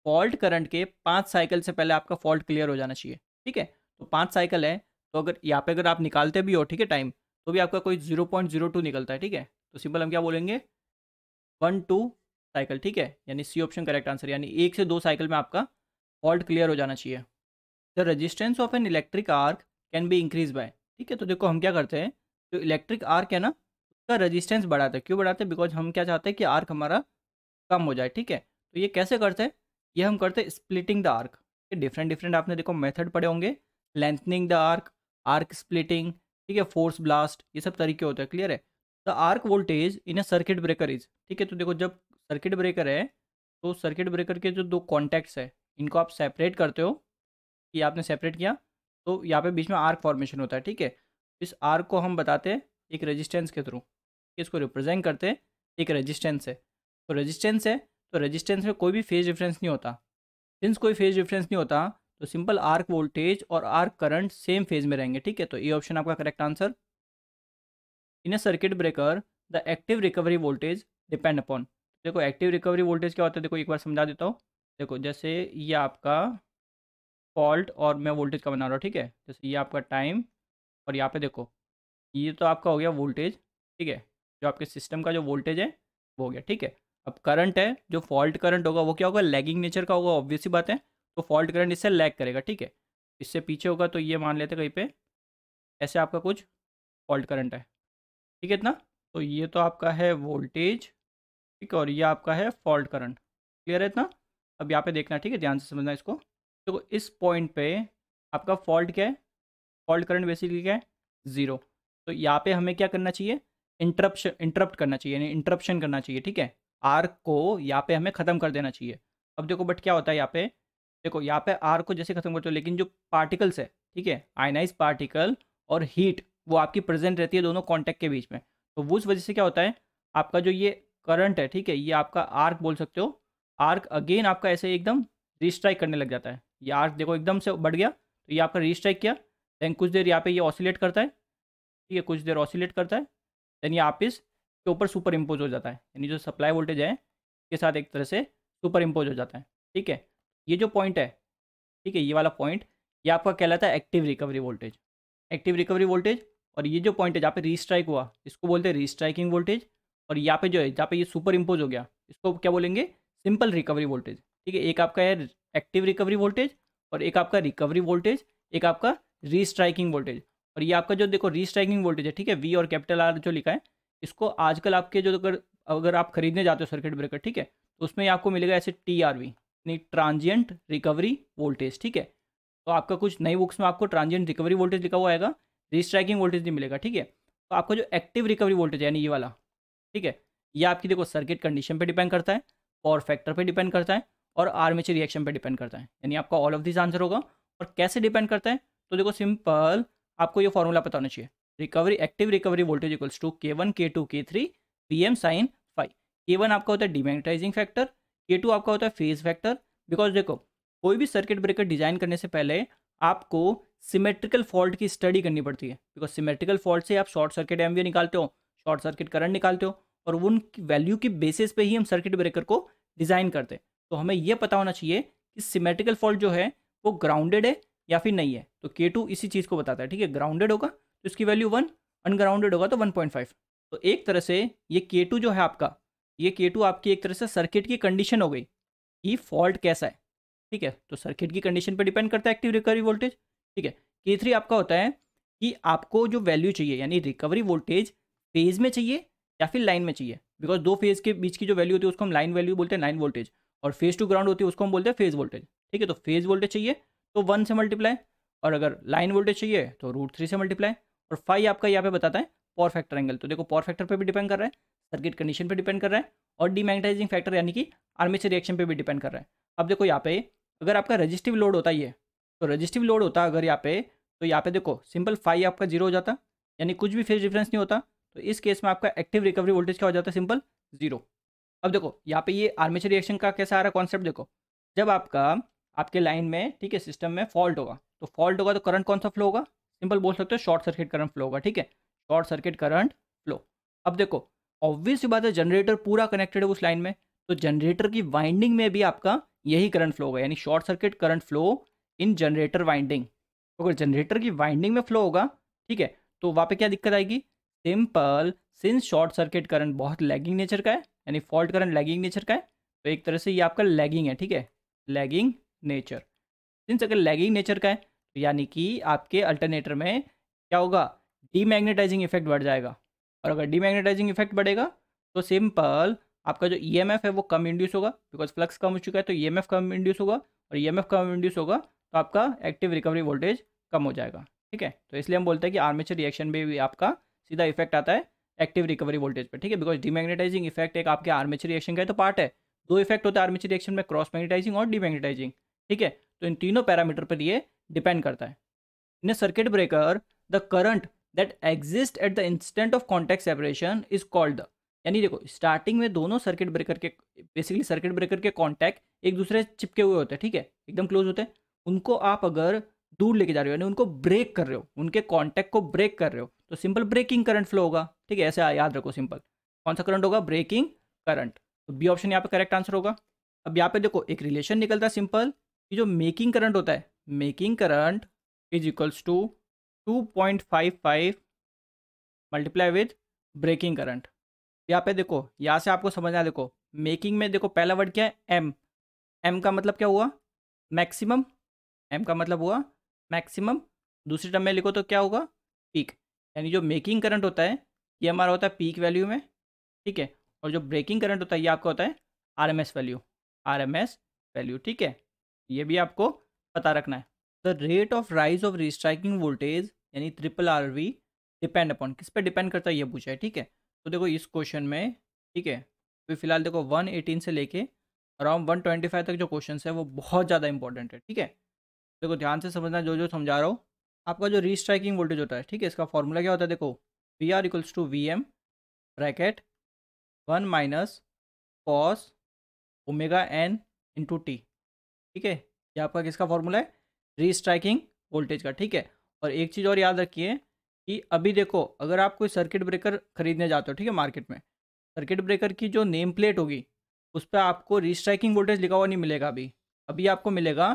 फॉल्ट करंट के पाँच साइकिल से पहले आपका फॉल्ट क्लियर हो जाना चाहिए ठीक है तो पाँच साइकिल है तो अगर यहाँ पे अगर आप निकालते भी हो ठीक है टाइम तो भी आपका कोई जीरो पॉइंट जीरो टू निकलता है ठीक है तो सिंपल हम क्या बोलेंगे वन टू साइकिल ठीक है यानी सी ऑप्शन करेक्ट आंसर यानी एक से दो साइकिल में आपका फॉल्ट क्लियर हो जाना चाहिए the resistance of an electric arc can be increase by ठीक है तो देखो हम क्या करते हैं जो इलेक्ट्रिक आर्क है ना उसका रजिस्टेंस बढ़ाते हैं क्यों बढ़ाते हैं बिकॉज हम क्या चाहते हैं कि आर्क हमारा कम हो जाए ठीक है तो ये कैसे करते हैं ये हम करते हैं splitting the arc different different आपने देखो मेथड पड़े होंगे lengthening the arc arc splitting ठीक है फोर्स ब्लास्ट ये सब तरीके होते हैं क्लियर है the arc voltage in a circuit breaker is ठीक है तो देखो जब सर्किट ब्रेकर है तो सर्किट ब्रेकर के जो दो कॉन्टैक्ट्स है इनको आप सेपरेट करते हो कि आपने सेपरेट किया तो यहाँ पे बीच में आर्क फॉर्मेशन होता है ठीक है इस आर्क को हम बताते हैं एक रेजिस्टेंस के थ्रू इसको रिप्रेजेंट करते हैं एक रेजिस्टेंस है तो रेजिस्टेंस है तो रेजिस्टेंस में कोई भी फेज डिफरेंस नहीं होता सिंस कोई फेज डिफरेंस नहीं होता तो सिंपल आर्क वोल्टेज और आर्क करंट सेम फेज में रहेंगे ठीक है तो ये ऑप्शन आपका correct answer in a circuit breaker the active recovery voltage depend upon देखो एक्टिव रिकवरी वोल्टेज क्या होता है देखो एक बार समझा देता हूँ देखो जैसे ये आपका फॉल्ट और मैं वोल्टेज का बना रहा हूँ ठीक है जैसे ये आपका टाइम और यहाँ पे देखो ये तो आपका हो गया वोल्टेज ठीक है जो आपके सिस्टम का जो वोल्टेज है वो हो गया ठीक है अब करंट है जो फॉल्ट करंट होगा वो क्या होगा लैगिंग नेचर का होगा ऑब्वियस ही बात है तो फॉल्ट करंट इससे लैग करेगा ठीक है इससे पीछे होगा तो ये मान लेते कहीं पे ऐसे आपका कुछ फॉल्ट करंट है ठीक है इतना तो ये तो आपका है वोल्टेज ठीक है और ये आपका है फॉल्ट करंट क्लियर है इतना अब यहाँ पे देखना ठीक है ध्यान से समझना इसको तो इस पॉइंट पे आपका फॉल्ट क्या है फॉल्ट करंट बेसिकली क्या है ज़ीरो तो यहाँ पे हमें क्या करना चाहिए इंटरप्शन इंटरप्ट करना चाहिए यानी इंटरप्शन करना चाहिए ठीक है आर्क को यहाँ पे हमें ख़त्म कर देना चाहिए अब देखो बट क्या होता है यहाँ पे देखो यहाँ पे आर को जैसे खत्म करते हो लेकिन जो पार्टिकल्स है ठीक है आयनाइज पार्टिकल और हीट वो आपकी प्रेजेंट रहती है दोनों कॉन्टैक्ट के बीच में तो उस वजह से क्या होता है आपका जो ये करंट है ठीक है ये आपका आर्क बोल सकते हो आर्क अगेन आपका ऐसे एकदम रिस्ट्राइक करने लग जाता है ये आर्क देखो एकदम से बढ़ गया तो ये आपका रिस्ट्राइक किया देन कुछ देर यहाँ पे ये ऑसिलेट करता है ठीक है कुछ देर ऑसिलेट करता है देन ये आप इसके ऊपर सुपर इम्पोज हो जाता है यानी जो सप्लाई वोल्टेज है इसके साथ एक तरह से सुपर इम्पोज हो जाता है ठीक है ये जो पॉइंट है ठीक है ये वाला पॉइंट ये आपका कहलाता है active recovery voltage active recovery voltage और ये जो पॉइंट है जहाँ पे रीस्ट्राइक हुआ इसको बोलते हैं रीस्ट्राइकिंग वोल्टेज और यहाँ पे जो है जहाँ पे ये सुपर इम्पोज हो गया इसको क्या बोलेंगे सिंपल रिकवरी वोल्टेज ठीक है एक आपका है एक्टिव रिकवरी वोल्टेज और एक आपका रिकवरी वोल्टेज एक आपका रीस्ट्राइकिंग वोल्टेज और ये आपका जो देखो रीस्ट्राइकिंग वोल्टेज है ठीक है वी और कैपिटल आर जो लिखा है इसको आजकल आपके जो अगर अगर आप खरीदने जाते हो सर्किट ब्रेकर ठीक है तो उसमें आपको मिलेगा ऐसे टी आर वी नहीं ट्रांजियंट रिकवरी वोल्टेज ठीक है तो आपका कुछ नई बुक्स में आपको ट्रांजियंट रिकवरी वोल्टेज लिखा हुआ आएगा रिस्ट्राइकिंग वोल्टेज नहीं मिलेगा ठीक है तो आपको जो एक्टिव रिकवरी वोल्टेज है यानी ये वाला ठीक है ये आपकी देखो सर्किट कंडीशन पे डिपेंड करता है और फैक्टर पे डिपेंड करता है और आर्मेचर रिएक्शन पे डिपेंड करता है यानी आपका ऑल ऑफ दिस आंसर होगा और कैसे डिपेंड करता है तो देखो सिंपल आपको ये फॉर्मूला पता होना चाहिए recovery active recovery voltage equals to K one K two K three P M sine five K one आपका होता है डिमैग्नेटाइजिंग फैक्टर के टू आपका होता है फेज फैक्टर बिकॉज देखो कोई भी सर्किट ब्रेकर डिजाइन करने से पहले आपको सिमेट्रिकल फॉल्ट की स्टडी करनी पड़ती है बिकॉज सिमेट्रिकल फॉल्ट से आप शॉर्ट सर्किट एम निकालते हो शॉर्ट सर्किट करंट निकालते हो और उन वैल्यू की बेसिस पे ही हम सर्किट ब्रेकर को डिज़ाइन करते हैं तो हमें यह पता होना चाहिए कि सिमेट्रिकल फॉल्ट जो है वो ग्राउंडेड है या फिर नहीं है तो के टू इसी चीज़ को बताता है ठीक है ग्राउंडेड होगा तो इसकी वैल्यू वन अनग्राउंडेड होगा तो वन पॉइंट फाइव तो एक तरह से ये के टू जो है आपका ये के टू आपकी एक तरह से सर्किट की कंडीशन हो गई कि फॉल्ट कैसा है ठीक है तो सर्किट की कंडीशन पर डिपेंड करता है एक्टिव रिकवरी वोल्टेज ठीक है के थ्री आपका होता है कि आपको जो वैल्यू चाहिए यानी रिकवरी वोल्टेज फेज में चाहिए या फिर लाइन में चाहिए बिकॉज दो फेज के बीच की जो वैल्यू होती है उसको हम लाइन वैल्यू बोलते हैं लाइन वोल्टेज और फेज टू ग्राउंड होती है उसको हम बोलते हैं फेज वोल्टेज ठीक है तो फेज वोल्टेज चाहिए तो वन से मल्टीप्लाई और अगर लाइन वोल्टेज चाहिए तो रूट थ्री से मल्टीप्लाई और फाइव आपका यहाँ पे बताता है पॉर फैक्टर एंगल तो देखो पॉर फैक्टर पे भी डिपेंड कर रहा है सर्किट कंडीशन पे डिपेंड कर रहा है और डीमैग्नेटाइजिंग फैक्टर यानी कि आर्मेचर रिएक्शन पे भी डिपेंड कर रहा है अब देखो यहाँ पे अगर आपका रजिस्टिव लोड होता ये तो रजिस्टिव लोड होता अगर यहाँ पे तो यहाँ पे देखो सिंपल फाइव आपका जीरो हो जाता यानी कुछ भी फेज डिफरेंस नहीं होता तो इस केस में आपका एक्टिव रिकवरी वोल्टेज क्या हो जाता है सिंपल जीरो अब देखो यहाँ पे ये आर्मेचर रिएक्शन का कैसा आ रहा कॉन्सेप्ट देखो जब आपका आपके लाइन में ठीक है सिस्टम में फॉल्ट होगा तो फॉल्ट होगा तो करंट कौन सा फ्लो होगा सिंपल बोल सकते हो शॉर्ट सर्किट करंट फ्लो होगा ठीक है शॉर्ट सर्किट करंट फ्लो अब देखो ऑब्वियस बात है जनरेटर पूरा कनेक्टेड है उस लाइन में तो जनरेटर की वाइंडिंग में भी आपका यही करंट फ्लो होगा यानी short circuit current flow in generator winding अगर जनरेटर की वाइंडिंग में फ्लो होगा ठीक है तो वहाँ पे क्या दिक्कत आएगी simple since short circuit current बहुत लैगिंग नेचर का है यानी फॉल्ट करंट लैगिंग नेचर का है तो एक तरह से ये आपका लैगिंग है ठीक है लैगिंग नेचर सिंस अगर लैगिंग नेचर का है तो यानी कि आपके अल्टरनेटर में क्या होगा डीमैग्नेटाइजिंग इफेक्ट बढ़ जाएगा और अगर डीमैग्नेटाइजिंग इफेक्ट बढ़ेगा तो सिंपल आपका जो ई e है वो कम इंड्यूस होगा बिकॉज फ्लक्स कम हो चुका है तो ई e कम इंड्यूस होगा और ई e कम इंड्यूस होगा तो आपका एक्टिव रिकवरी वोल्टेज कम हो जाएगा ठीक है तो इसलिए हम बोलते हैं कि आर्मेचर रिएक्शन में भी आपका सीधा इफेक्ट आता है एक्टिव रिकवरी वोल्टेज पर ठीक है बिकॉज डीमैग्नेटाइजिंग इफेक्ट एक आपके आर्मेचर रिएक्शन का तो पार्ट है दो इफेक्ट होता है आर्मेचर रिएक्शन में क्रॉस मैग्नेटाइजिंग और डीमैग्नेटाइजिंग ठीक है तो इन तीनों पैरामीटर पर ये डिपेंड करता है in circuit breaker the current that exist at the instant of contact separation is called the यानी देखो स्टार्टिंग में दोनों सर्किट ब्रेकर के बेसिकली सर्किट ब्रेकर के कॉन्टैक्ट एक दूसरे चिपके हुए होते हैं ठीक है एकदम क्लोज होते हैं उनको आप अगर दूर लेके जा रहे हो यानी उनको ब्रेक कर रहे हो उनके कॉन्टैक्ट को ब्रेक कर रहे हो तो सिंपल ब्रेकिंग करंट फ्लो होगा ठीक है ऐसे याद रखो सिंपल कौन सा करंट होगा ब्रेकिंग करंट तो बी ऑप्शन यहाँ पे करेक्ट आंसर होगा अब यहाँ पे देखो एक रिलेशन निकलता है सिंपल कि जो मेकिंग करंट होता है making current is equals to 2.55 multiply with breaking current यहाँ पे देखो यहाँ से आपको समझना देखो मेकिंग में देखो पहला वर्ड क्या है एम एम का मतलब क्या हुआ मैक्सिमम एम का मतलब हुआ मैक्सिमम दूसरी टर्म में लिखो तो क्या होगा पीक यानी जो मेकिंग करंट होता है ये हमारा होता है पीक वैल्यू में ठीक है और जो ब्रेकिंग करंट होता है ये आपका होता है R M S value R M S value ठीक है ये भी आपको पता रखना है the rate of rise of restriking voltage यानी triple R V depend upon किस पे डिपेंड करता है ये पूछा है ठीक है तो देखो इस क्वेश्चन में ठीक है तो फिलहाल देखो वन एटीन से लेके अराउंड वन ट्वेंटी फाइव तक जो क्वेश्चन है वो बहुत ज़्यादा इंपॉर्टेंट है ठीक है देखो ध्यान से समझना जो जो समझा रहा हूँ आपका जो रीस्ट्राइकिंग वोल्टेज होता है ठीक है इसका फॉर्मूला क्या होता है देखो V R equals to V M bracket one minus cos omega N into T ठीक है ये आपका किसका फॉर्मूला है रीस्ट्राइकिंग वोल्टेज का ठीक है और एक चीज़ और याद रखिए कि अभी देखो अगर आप कोई सर्किट ब्रेकर खरीदने जाते हो ठीक है मार्केट में सर्किट ब्रेकर की जो नेम प्लेट होगी उस पर आपको रिस्ट्राइकिंग वोल्टेज लिखा हुआ नहीं मिलेगा अभी अभी आपको मिलेगा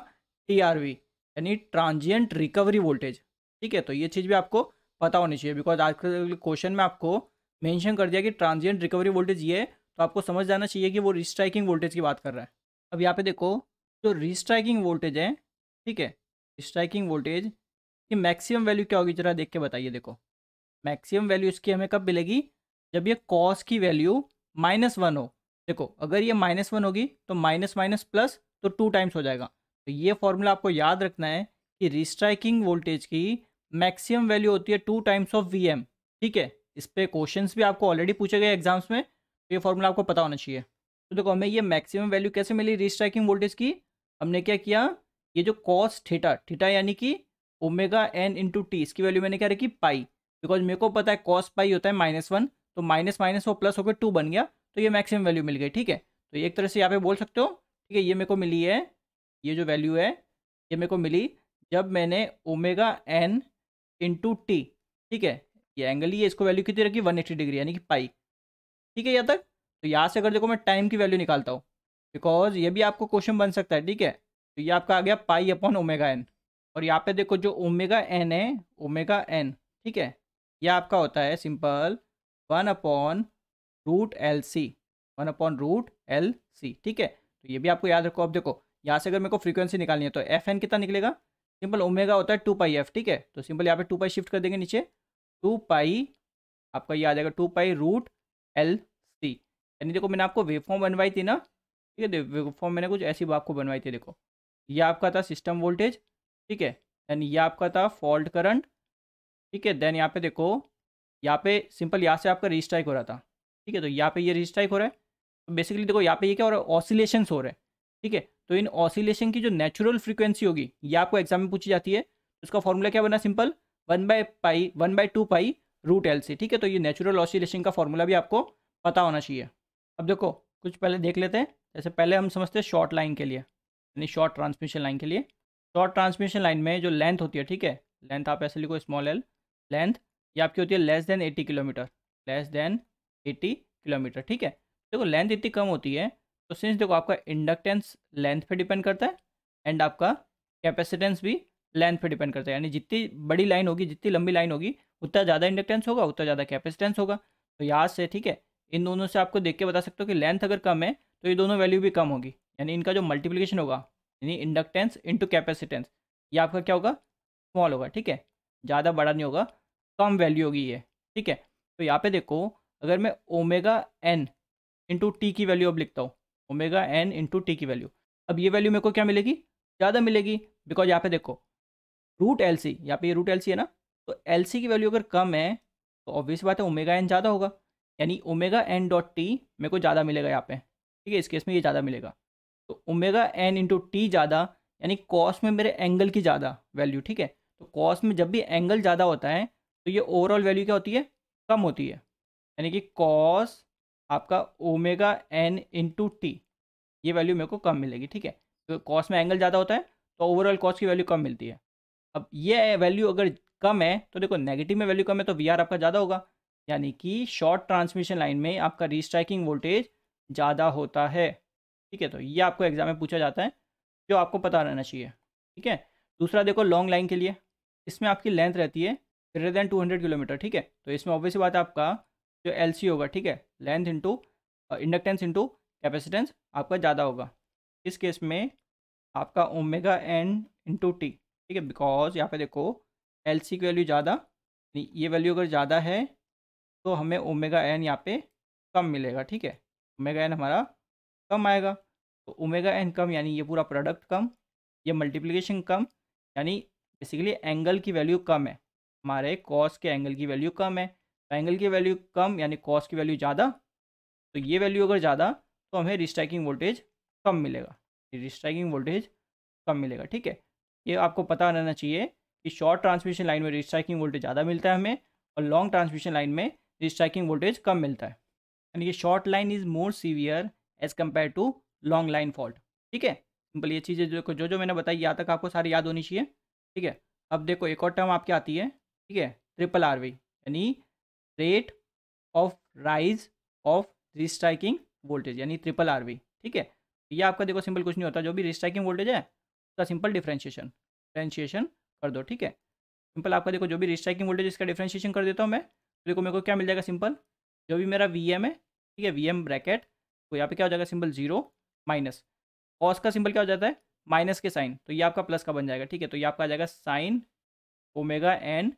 टी यानी ट्रांजियंट रिकवरी वोल्टेज ठीक है तो ये चीज़ भी आपको पता होनी चाहिए बिकॉज आजकल क्वेश्चन में आपको मेंशन कर दिया कि ट्रांजिएंट रिकवरी वोल्टेज ये तो आपको समझ जाना चाहिए कि वो रिस्ट्राइकिंग वोल्टेज की बात कर रहा है अब यहाँ पे देखो जो रिस्ट्राइकिंग वोल्टेज है ठीक है रिस्ट्राइकिंग वोल्टेज कि मैक्सिमम वैल्यू क्या होगी जरा देख के बताइए देखो मैक्सिमम वैल्यू इसकी हमें कब मिलेगी जब ये कॉस की वैल्यू माइनस वन हो देखो अगर ये माइनस वन होगी तो माइनस माइनस प्लस तो टू टाइम्स हो जाएगा तो ये फॉर्मूला आपको याद रखना है कि रिस्ट्राइकिंग वोल्टेज की मैक्सिमम वैल्यू होती है two times of V M ठीक है इस पर क्वेश्चन भी आपको ऑलरेडी पूछे गए एग्जाम्स में तो ये फॉर्मूला आपको पता होना चाहिए तो देखो हमें ये मैक्सिमम वैल्यू कैसे मिली रिस्ट्राइकिंग वोल्टेज की हमने क्या किया ये जो कॉस थीटा थीटा यानी कि ओमेगा एन इंटू टी इसकी वैल्यू मैंने क्या रखी पाई बिकॉज मेरे को पता है कॉस पाई होता है माइनस वन तो माइनस माइनस वो प्लस होकर टू बन गया तो ये मैक्सिमम वैल्यू मिल गई ठीक है तो एक तरह से यहाँ पे बोल सकते हो ठीक है ये मेरे को मिली है ये जो वैल्यू है ये मेरे को मिली जब मैंने ओमेगा एन इंटू टी ठीक है ये एंगल ही है इसको वैल्यू कितनी रखी वन एट्टी डिग्री यानी कि पाई ठीक है यहाँ तक तो यहाँ से अगर देखो मैं टाइम की वैल्यू निकालता हूँ बिकॉज ये भी आपको क्वेश्चन बन सकता है ठीक है तो ये आपका आ गया पाई अपॉन ओमेगा एन और यहाँ पे देखो जो ओमेगा एन है ओमेगा एन ठीक है ये आपका होता है simple one upon root L C one upon root L C ठीक है तो ये भी आपको याद रखो अब देखो यहाँ से अगर मेरे को फ्रीक्वेंसी निकालनी है तो एफ एन कितना निकलेगा सिंपल ओमेगा होता है टू पाई एफ ठीक है तो सिंपल यहाँ पे टू पाई शिफ्ट कर देंगे नीचे टू पाई आपका ये आ जाएगा two pi root L C यानी देखो मैंने आपको वेव फॉर्म बनवाई थी ना ठीक है वेव फॉर्म मैंने कुछ ऐसी आपको बनवाई थी देखो ये आपका था सिस्टम वोल्टेज ठीक है देन ये आपका था फॉल्ट करंट ठीक है देन यहाँ पे देखो यहाँ पे सिंपल यहाँ से आपका रिस्ट्राइक हो रहा था ठीक है तो यहाँ पे ये रिस्ट्राइक हो रहा है तो बेसिकली देखो यहाँ पे ये क्या हो रहा है ऑसिलेशन हो रहे हैं ठीक है तो इन ऑसिलेशन की जो नेचुरल फ्रिक्वेंसी होगी ये आपको एग्जाम में पूछी जाती है उसका फॉर्मूला क्या बना simple one by pi one by two pi root L C ठीक है तो ये नेचुरल ऑसिलेशन का फॉर्मूला भी आपको पता होना चाहिए अब देखो कुछ पहले देख लेते हैं जैसे पहले हम समझते हैं शॉर्ट लाइन के लिए यानी शॉर्ट ट्रांसमिशन लाइन के लिए शॉर्ट ट्रांसमिशन लाइन में जो लेंथ होती है ठीक है लेंथ आप ऐसे लिखो स्मॉल एल लेंथ ये आपकी होती है less than eighty kilometre less than eighty kilometre ठीक है देखो लेंथ इतनी कम होती है तो सिंस देखो आपका इंडक्टेंस लेंथ पे डिपेंड करता है एंड आपका कैपेसिटेंस भी लेंथ पे डिपेंड करता है यानी जितनी बड़ी लाइन होगी जितनी लंबी लाइन होगी उतना ज़्यादा इंडक्टेंस होगा उतना ज़्यादा कैपेसिटेंस होगा तो यहाँ से ठीक है इन दोनों से आपको देख के बता सकते हो कि लेंथ अगर कम है तो ये दोनों वैल्यू भी कम होगी यानी इनका जो मल्टीप्लीकेशन होगा यानी इंडक्टेंस इंटू कैपेसिटेंस ये आपका क्या होगा स्मॉल होगा ठीक है ज़्यादा बड़ा नहीं होगा कम वैल्यू होगी ये ठीक है तो यहाँ पे देखो अगर मैं ओमेगा एन इंटू टी की वैल्यू अब लिखता हूँ ओमेगा एन इंटू टी की वैल्यू अब ये वैल्यू मेरे को क्या मिलेगी ज़्यादा मिलेगी बिकॉज यहाँ पे देखो रूट एल सी यहाँ पे रूट एल सी है ना तो एल सी की वैल्यू अगर कम है तो ऑब्वियस बात है ओमेगा एन ज़्यादा होगा यानी ओमेगा एन डॉट टी मेरे को ज़्यादा मिलेगा यहाँ पे ठीक है इस केस में ये ज़्यादा मिलेगा तो ओमेगा एन इंटू टी ज़्यादा यानी कॉस में मेरे एंगल की ज़्यादा वैल्यू ठीक है तो कॉस में जब भी एंगल ज़्यादा होता है तो ये ओवरऑल वैल्यू क्या होती है कम होती है यानी कि कॉस आपका ओमेगा एन इंटू टी ये वैल्यू मेरे को कम मिलेगी ठीक है तो कॉस में एंगल ज़्यादा होता है तो ओवरऑल कॉस की वैल्यू कम मिलती है अब ये वैल्यू अगर कम है तो देखो नेगेटिव में वैल्यू कम है तो वी आपका ज़्यादा होगा यानी कि शॉर्ट ट्रांसमिशन लाइन में आपका रिस्ट्राइकिंग वोल्टेज ज़्यादा होता है ठीक है तो ये आपको एग्जाम में पूछा जाता है जो आपको पता रहना चाहिए ठीक है दूसरा देखो लॉन्ग लाइन के लिए इसमें आपकी लेंथ रहती है ग्रेटर देन 200 किलोमीटर ठीक है तो इसमें ऑब्वियस बात है आपका जो एल होगा ठीक है length into inductance into capacitance आपका ज़्यादा होगा इस केस में आपका ओमेगा एन इंटू टी ठीक है बिकॉज यहाँ पे देखो एल सी की वैल्यू ज़्यादा ये वैल्यू अगर ज़्यादा है तो हमें ओमेगा एन यहाँ पे कम मिलेगा ठीक है ओमेगा एन हमारा कम आएगा तो ओमेगा एन कम यानी ये पूरा प्रोडक्ट कम ये मल्टीप्लिकेशन कम यानी बेसिकली एंगल की वैल्यू कम है हमारे कॉस के एंगल की वैल्यू कम है तो एंगल की वैल्यू कम यानी कॉस की वैल्यू ज़्यादा तो ये वैल्यू अगर ज़्यादा तो हमें रिस्ट्राइकिंग वोल्टेज कम मिलेगा रिस्ट्राइकिंग वोल्टेज कम मिलेगा ठीक है ये आपको पता रहना चाहिए कि शॉर्ट ट्रांसमिशन लाइन में रिस्ट्राइकिंग वोल्टेज ज़्यादा मिलता है हमें और लॉन्ग ट्रांसमिशन लाइन में रिस्ट्राइकिंग वोल्टेज कम मिलता है यानी कि short line is more severe as compare to long line fault ठीक है सिंपल ये चीज़ें जो जो जो मैंने बताई यहाँ तक आपको सारी याद होनी चाहिए ठीक है अब देखो एक और टर्म आपकी आती है ठीक है ट्रिपल आर यानी rate of rise of restriking voltage यानी ट्रिपल आर ठीक है ये आपका देखो सिंपल कुछ नहीं होता जो भी रिस्ट्राइकिंग वोल्टेज है उसका सिंपल डिफ्रेंशिएशन डिफ्रेंशिएशन कर दो ठीक है सिंपल आपका देखो जो भी रिस्ट्राइकिंग वोल्टेज इसका डिफ्रेंशिएशन कर देता हूँ मैं तो देखो मेरे को क्या मिल जाएगा सिंपल जो भी मेरा वी है ठीक है वी ब्रैकेट तो यहाँ पे क्या हो जाएगा सिंबल जीरो माइनस कॉस का सिंबल क्या हो जाता है माइनस के साइन तो ये आपका प्लस का बन जाएगा ठीक है तो ये आपका आ जाएगा साइन ओमेगा एन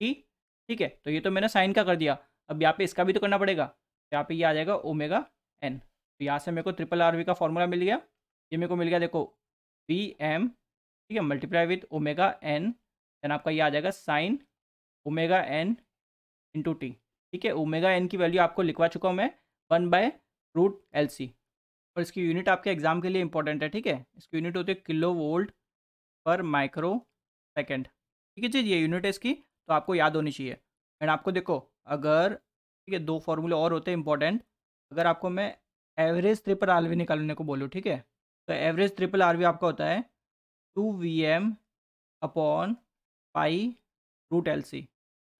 टी ठीक है तो ये तो मैंने साइन का कर दिया अब यहाँ पे इसका भी तो करना पड़ेगा तो यहाँ पे ये आ जाएगा ओमेगा एन तो यहाँ से मेरे को ट्रिपल आर वी का फॉर्मूला मिल गया ये मेरे को मिल गया देखो वी एम ठीक है multiply with omega n then आपका ये आ जाएगा sine omega N into T ठीक है ओमेगा एन की वैल्यू आपको लिखवा चुका हूँ मैं वन बाय रूट एल और इसकी यूनिट आपके एग्जाम के लिए इंपॉर्टेंट है ठीक है इसकी यूनिट होती है kilo volt per micro second ठीक है जी ये यूनिट है इसकी तो आपको याद होनी चाहिए एंड आपको देखो अगर ठीक है दो फॉर्मूले और होते हैं इंपॉर्टेंट अगर आपको मैं एवरेज ट्रिपल आर निकालने को बोलूँ ठीक है तो एवरेज ट्रिपल आर आपका होता है two V M upon pi root L C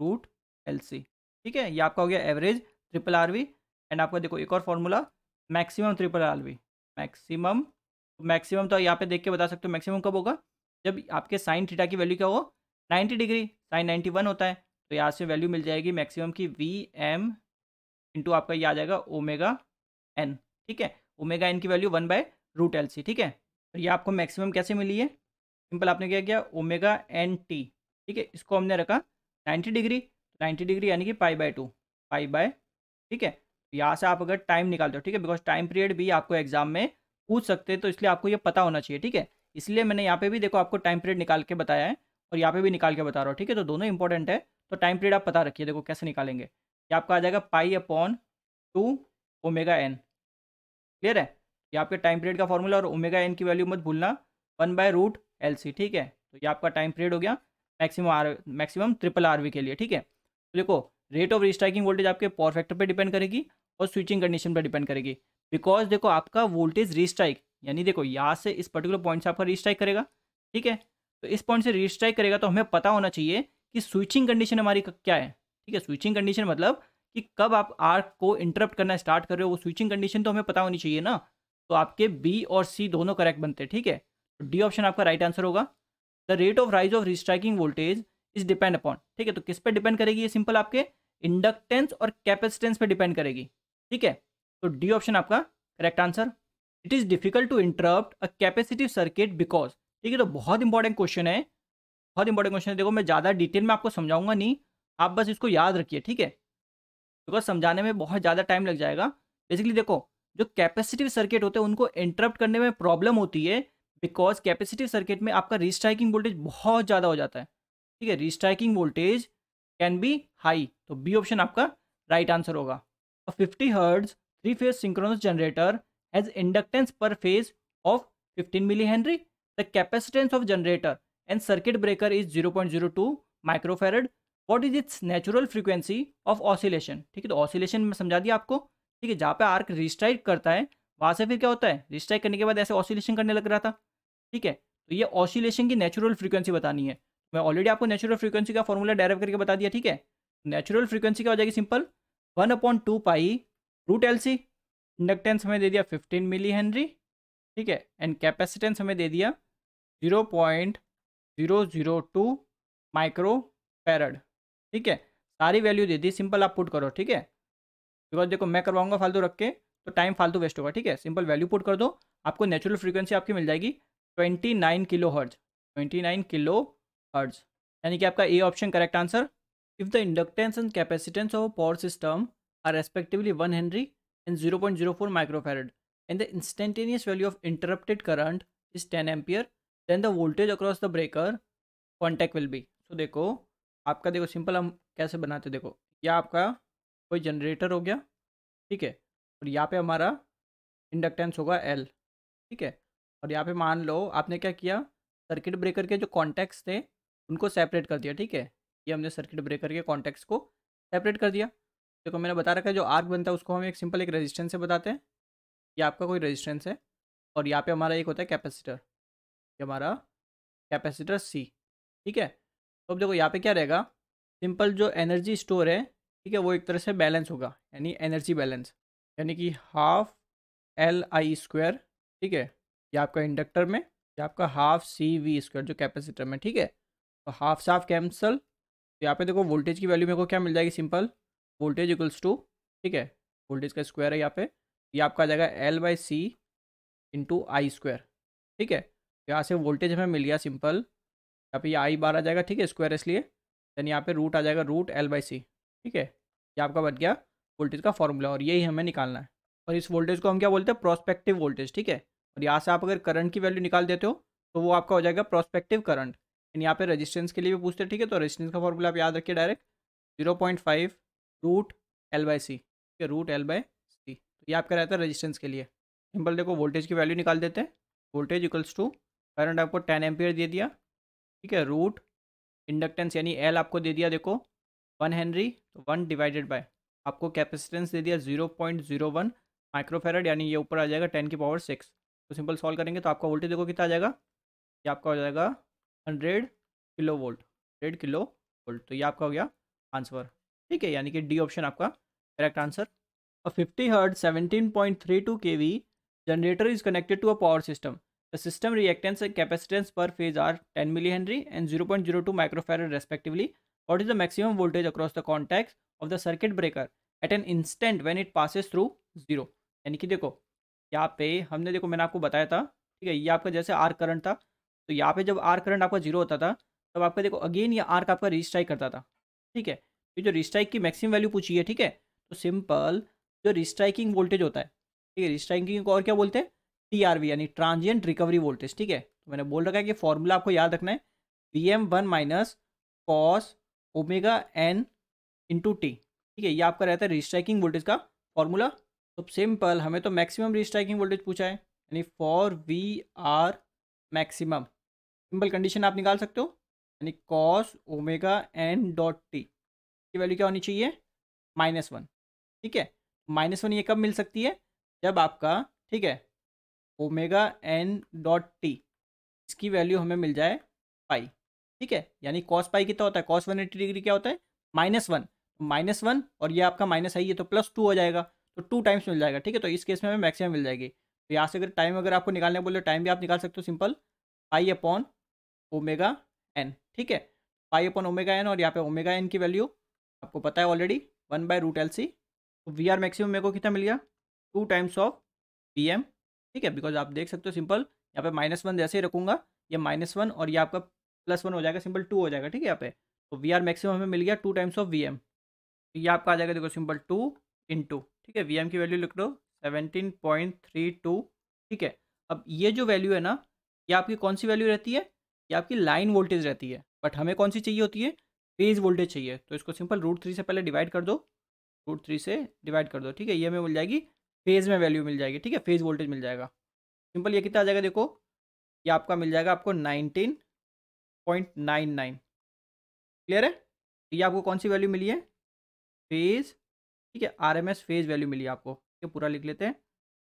root L C ठीक है ये आपका हो गया average triple R V and आपका देखो एक और formula maximum triple R maximum maximum तो यहाँ पे देख के बता सकते हो मैक्सिमम कब होगा जब आपके साइन थीटा की वैल्यू क्या हो 90 डिग्री साइन 91 होता है तो यहाँ से वैल्यू मिल जाएगी मैक्सिमम की वी एम इंटू आपका ये आ जाएगा ओमेगा एन ठीक है ओमेगा एन की value one by root L C ठीक है तो ये आपको मैक्सिमम कैसे मिली है सिंपल आपने क्या किया ओमेगा एन टी ठीक है इसको हमने रखा नाइन्टी डिग्री नाइन्टी डिग्री यानी कि pi by two pi by ठीक है यहाँ से आप अगर टाइम निकालते हो ठीक है बिकॉज टाइम पीरियड भी आपको एग्जाम में पूछ सकते हैं तो इसलिए आपको ये पता होना चाहिए ठीक है इसलिए मैंने यहाँ पे भी देखो आपको टाइम पीरियड निकाल के बताया है और यहाँ पे भी निकाल के बता रहा हूँ ठीक है तो दोनों इंपॉर्टेंट है तो टाइम पीरियड आप पता रखिए देखो कैसे निकालेंगे ये आपका आ जाएगा pi upon two omega n clear है ये आपके टाइम पीरियड का फॉर्मूला और ओमेगा एन की वैल्यू मत भूलना one by root L C ठीक है तो ये आपका टाइम पीरियड हो गया maximum R maximum triple R के लिए ठीक है तो देखो रेट ऑफ रिस्ट्राइकिंग वोल्टेज आपके पावर फैक्टर पर डिपेंड करेगी और स्विचिंग कंडीशन पर डिपेंड करेगी बिकॉज देखो आपका वोल्टेज रीस्ट्राइक यानी देखो यहाँ से इस पर्टिकुलर पॉइंट से आपका रीस्ट्राइक करेगा ठीक है तो इस पॉइंट से रीस्ट्राइक करेगा तो हमें पता होना चाहिए कि स्विचिंग कंडीशन हमारी क्या है ठीक है स्विचिंग कंडीशन मतलब कि कब आप आर को इंटरप्ट करना स्टार्ट कर रहे हो वो स्विचिंग कंडीशन तो हमें पता होनी चाहिए ना तो आपके बी और सी दोनों करेक्ट बनते हैं ठीक है तो डी ऑप्शन आपका राइट आंसर होगा the rate of rise of restriking voltage is depend upon ठीक है तो किस पर डिपेंड करेगी ये सिंपल आपके इंडक्टेंस और कैपेसिटेंस पर डिपेंड करेगी ठीक है तो डी ऑप्शन आपका correct answer it is difficult to interrupt a capacitive circuit because ठीक है तो बहुत इंपॉर्टेंट क्वेश्चन है बहुत इंपॉर्टेंट क्वेश्चन है देखो मैं ज़्यादा डिटेल में आपको समझाऊंगा नहीं आप बस इसको याद रखिए ठीक है बिकॉज समझाने में बहुत ज़्यादा टाइम लग जाएगा बेसिकली देखो जो कैपेसिटिव सर्किट होते हैं उनको इंटरप्ट करने में प्रॉब्लम होती है बिकॉज कैपेसिटिव सर्किट में आपका रिस्ट्राइकिंग वोल्टेज बहुत ज़्यादा हो जाता है ठीक है restriking voltage can be high तो बी ऑप्शन आपका राइट right आंसर होगा A 50 hertz three-phase synchronous generator has inductance per phase of 15 millihenry. The capacitance of generator and circuit breaker is 0.02 microfarad. What is its natural frequency of oscillation? ठीक है तो oscillation में समझा दिया आपको ठीक है जहाँ पे arc restrike करता है वहाँ से फिर क्या होता है restrike करने के बाद ऐसे oscillation करने लग रहा था ठीक है तो ये oscillation की natural frequency बतानी है मैं ऑलरेडी आपको नेचुरल फ्रीक्वेंसी का फॉर्मूला डायराइव करके बता दिया ठीक है नेचुरल फ्रीक्वेंसी क्या हो जाएगी simple one upon two pi root L C inductance हमें दे दिया फिफ्टीन मिली हेनरी ठीक है एंड कैपेसिटेंस हमें दे दिया zero point zero zero two micro farad ठीक है सारी वैल्यू दे दी सिंपल आप पुट करो ठीक है बिकॉज देखो मैं करवाऊंगा फालतू रख के तो टाइम फालतू वेस्ट होगा ठीक है सिंपल वैल्यू पुट कर दो आपको नेचुरल फ्रीक्वेंसी आपकी मिल जाएगी twenty nine kilo hertz twenty nine kilo hertz यानी कि आपका A option correct answer If the inductance and capacitance of a power system are respectively 1 Henry and 0.04 microfarad and the instantaneous value of interrupted current is 10 ampere then the voltage across the breaker contact will be so देखो आपका देखो simple हम कैसे बनाते देखो या आपका कोई जनरेटर हो गया ठीक है और यहाँ पे हमारा इंडक्टेंस होगा एल ठीक है और यहाँ पे मान लो आपने क्या किया सर्किट ब्रेकर के जो कॉन्टैक्ट्स थे उनको सेपरेट कर दिया ठीक है ये हमने सर्किट ब्रेकर के कॉन्टैक्ट्स को सेपरेट कर दिया देखो तो मैंने बता रखा है जो आर्क बनता है उसको हम एक सिंपल एक रेजिस्टेंस से बताते हैं ये आपका कोई रेजिस्टेंस है और यहाँ पे हमारा एक होता है कैपेसिटर ये हमारा कैपेसिटर सी ठीक है तो अब देखो यहाँ पे क्या रहेगा सिंपल जो एनर्जी स्टोर है ठीक है वो एक तरह से बैलेंस होगा यानी एनर्जी बैलेंस यानी कि हाफ एल आई स्क्वायर ठीक है या आपका इंडक्टर में या आपका हाफ सी वी स्क्वायर जो कैपेसिटर में ठीक है तो हाफ साफ कैंसल तो यहाँ पे देखो वोल्टेज की वैल्यू मेरे को क्या मिल जाएगी सिंपल वोल्टेज इक्वल्स टू ठीक है वोल्टेज का स्क्वायर है यहाँ पे ये आपका आ जाएगा L by C into I square ठीक है तो यहाँ से वोल्टेज हमें मिल गया सिंपल यहाँ पे ये आई बार आ जाएगा ठीक है स्क्वायर इसलिए देन यहाँ पे रूट आ जाएगा रूट एल बाई सी ठीक है ये आपका बन गया वोल्टेज का फॉर्मूला और यही हमें निकालना है और इस वोल्टेज को हम क्या बोलते हैं प्रोस्पेक्टिव वोल्टेज ठीक है और यहाँ से आप अगर करंट की वैल्यू निकाल देते हो तो वो आपका हो जाएगा प्रोस्पेक्टिव करंट लेकिन यहाँ पे रेजिस्टेंस के लिए भी पूछते हैं ठीक है तो रेजिस्टेंस का फॉर्मूला आप याद रखिए direct zero point five root L by C ठीक है रूट एल बाई सी तो ये आपका रहता है रजिस्टेंस के लिए सिंपल देखो वोल्टेज की वैल्यू निकाल देते हैं वोल्टेज इक्वल्स टू करंट आपको टेन एम्पियर दे दिया ठीक है रूट इंडक्टेंस यानी एल आपको दे दिया देखो वन हेनरी तो वन डिवाइडेड बाय आपको कैपेसिटेंस दे दिया zero point zero one microfarad यानी ये ऊपर आ जाएगा टेन की पावर सिक्स तो सिंपल सॉल्व करेंगे तो आपका वोल्टेज देखो कितना आ जाएगा ये आपका हो जाएगा hundred kilo volt hundred kilo volt तो ये आपका हो गया आंसर ठीक है यानी कि डी ऑप्शन आपका करेक्ट आंसर और fifty hertz seventeen point three two K V generator is connected to a power system the system reactance and capacitance per phase are ten milli henry and zero point zero two microfarad respectively what is the maximum voltage across the contact of the circuit breaker at an instant when it passes through zero यानी कि देखो यहाँ पे हमने देखो मैंने आपको बताया था ठीक है ये आपका जैसे आर करंट था तो यहाँ पे जब आर करंट आपका जीरो होता था तब आपका देखो अगेन ये आर का आपका रिस्ट्राइक करता था ठीक है ये जो रिस्ट्राइक की मैक्सिमम वैल्यू पूछी है ठीक है तो सिंपल जो रिस्ट्राइकिंग वोल्टेज होता है ठीक है रिस्ट्राइकिंग को और क्या बोलते हैं टी यानी ट्रांजियंट रिकवरी वोल्टेज ठीक है तो मैंने बोल रखा है कि फॉर्मूला आपको याद रखना है V M one minus cos omega N into T ठीक है ये आपका रहता है रिस्ट्राइकिंग वोल्टेज का फॉर्मूला तो सिंपल हमें तो मैक्सिमम रिस्ट्राइकिंग वोल्टेज पूछा है यानी for V R maximum simple condition आप निकाल सकते हो यानी cos omega n dot t की वैल्यू क्या होनी चाहिए माइनस वन ठीक है माइनस वन ये कब मिल सकती है जब आपका ठीक है ओमेगा एन डॉट टी इसकी वैल्यू हमें मिल जाए पाई ठीक है यानी कॉस पाई कितना होता है कॉस वन एट्टी डिग्री क्या होता है माइनस वन माइनस वन और ये आपका माइनस आई है तो प्लस टू हो जाएगा तो टू टाइम्स मिल जाएगा ठीक है तो इस केस में हमें मैक्सिमम मिल जाएगी तो यहाँ से अगर टाइम अगर आपको निकालने बोले टाइम भी आप निकाल सकते हो simple pi upon omega n ठीक है पाई अपन ओमेगा एन और यहाँ पे ओमेगा एन की वैल्यू आपको पता है already one by root L C तो वी आर मैक्सिमम मेरे को कितना मिल गया two times of P M ठीक है बिकॉज आप देख सकते हो सिंपल यहाँ पे माइनस वन जैसे ही रखूंगा ये माइनस वन और ये आपका प्लस वन हो जाएगा सिंपल टू हो जाएगा ठीक है यहाँ पे तो वी आर मैक्सिमम हमें मिल गया two times of V M तो ये आपका आ जाएगा देखो सिंपल टू इन टू ठीक है वी एम की वैल्यू लिख दो सेवनटीन पॉइंट थ्री टू ठीक है अब ये जो वैल्यू है ना ये आपकी कौन सी वैल्यू रहती है ये आपकी लाइन वोल्टेज रहती है बट हमें कौन सी चाहिए होती है फेज वोल्टेज चाहिए तो इसको सिंपल रूट थ्री से पहले डिवाइड कर दो रूट थ्री से डिवाइड कर दो ठीक है ये हमें मिल जाएगी फेज में वैल्यू मिल जाएगी ठीक है फेज वोल्टेज मिल जाएगा सिंपल ये कितना आ जाएगा देखो ये आपका मिल जाएगा आपको nineteen point nine nine clear है तो ये आपको कौन सी वैल्यू मिली है फेज ठीक है R M S phase value मिली है आपको ये पूरा लिख लेते हैं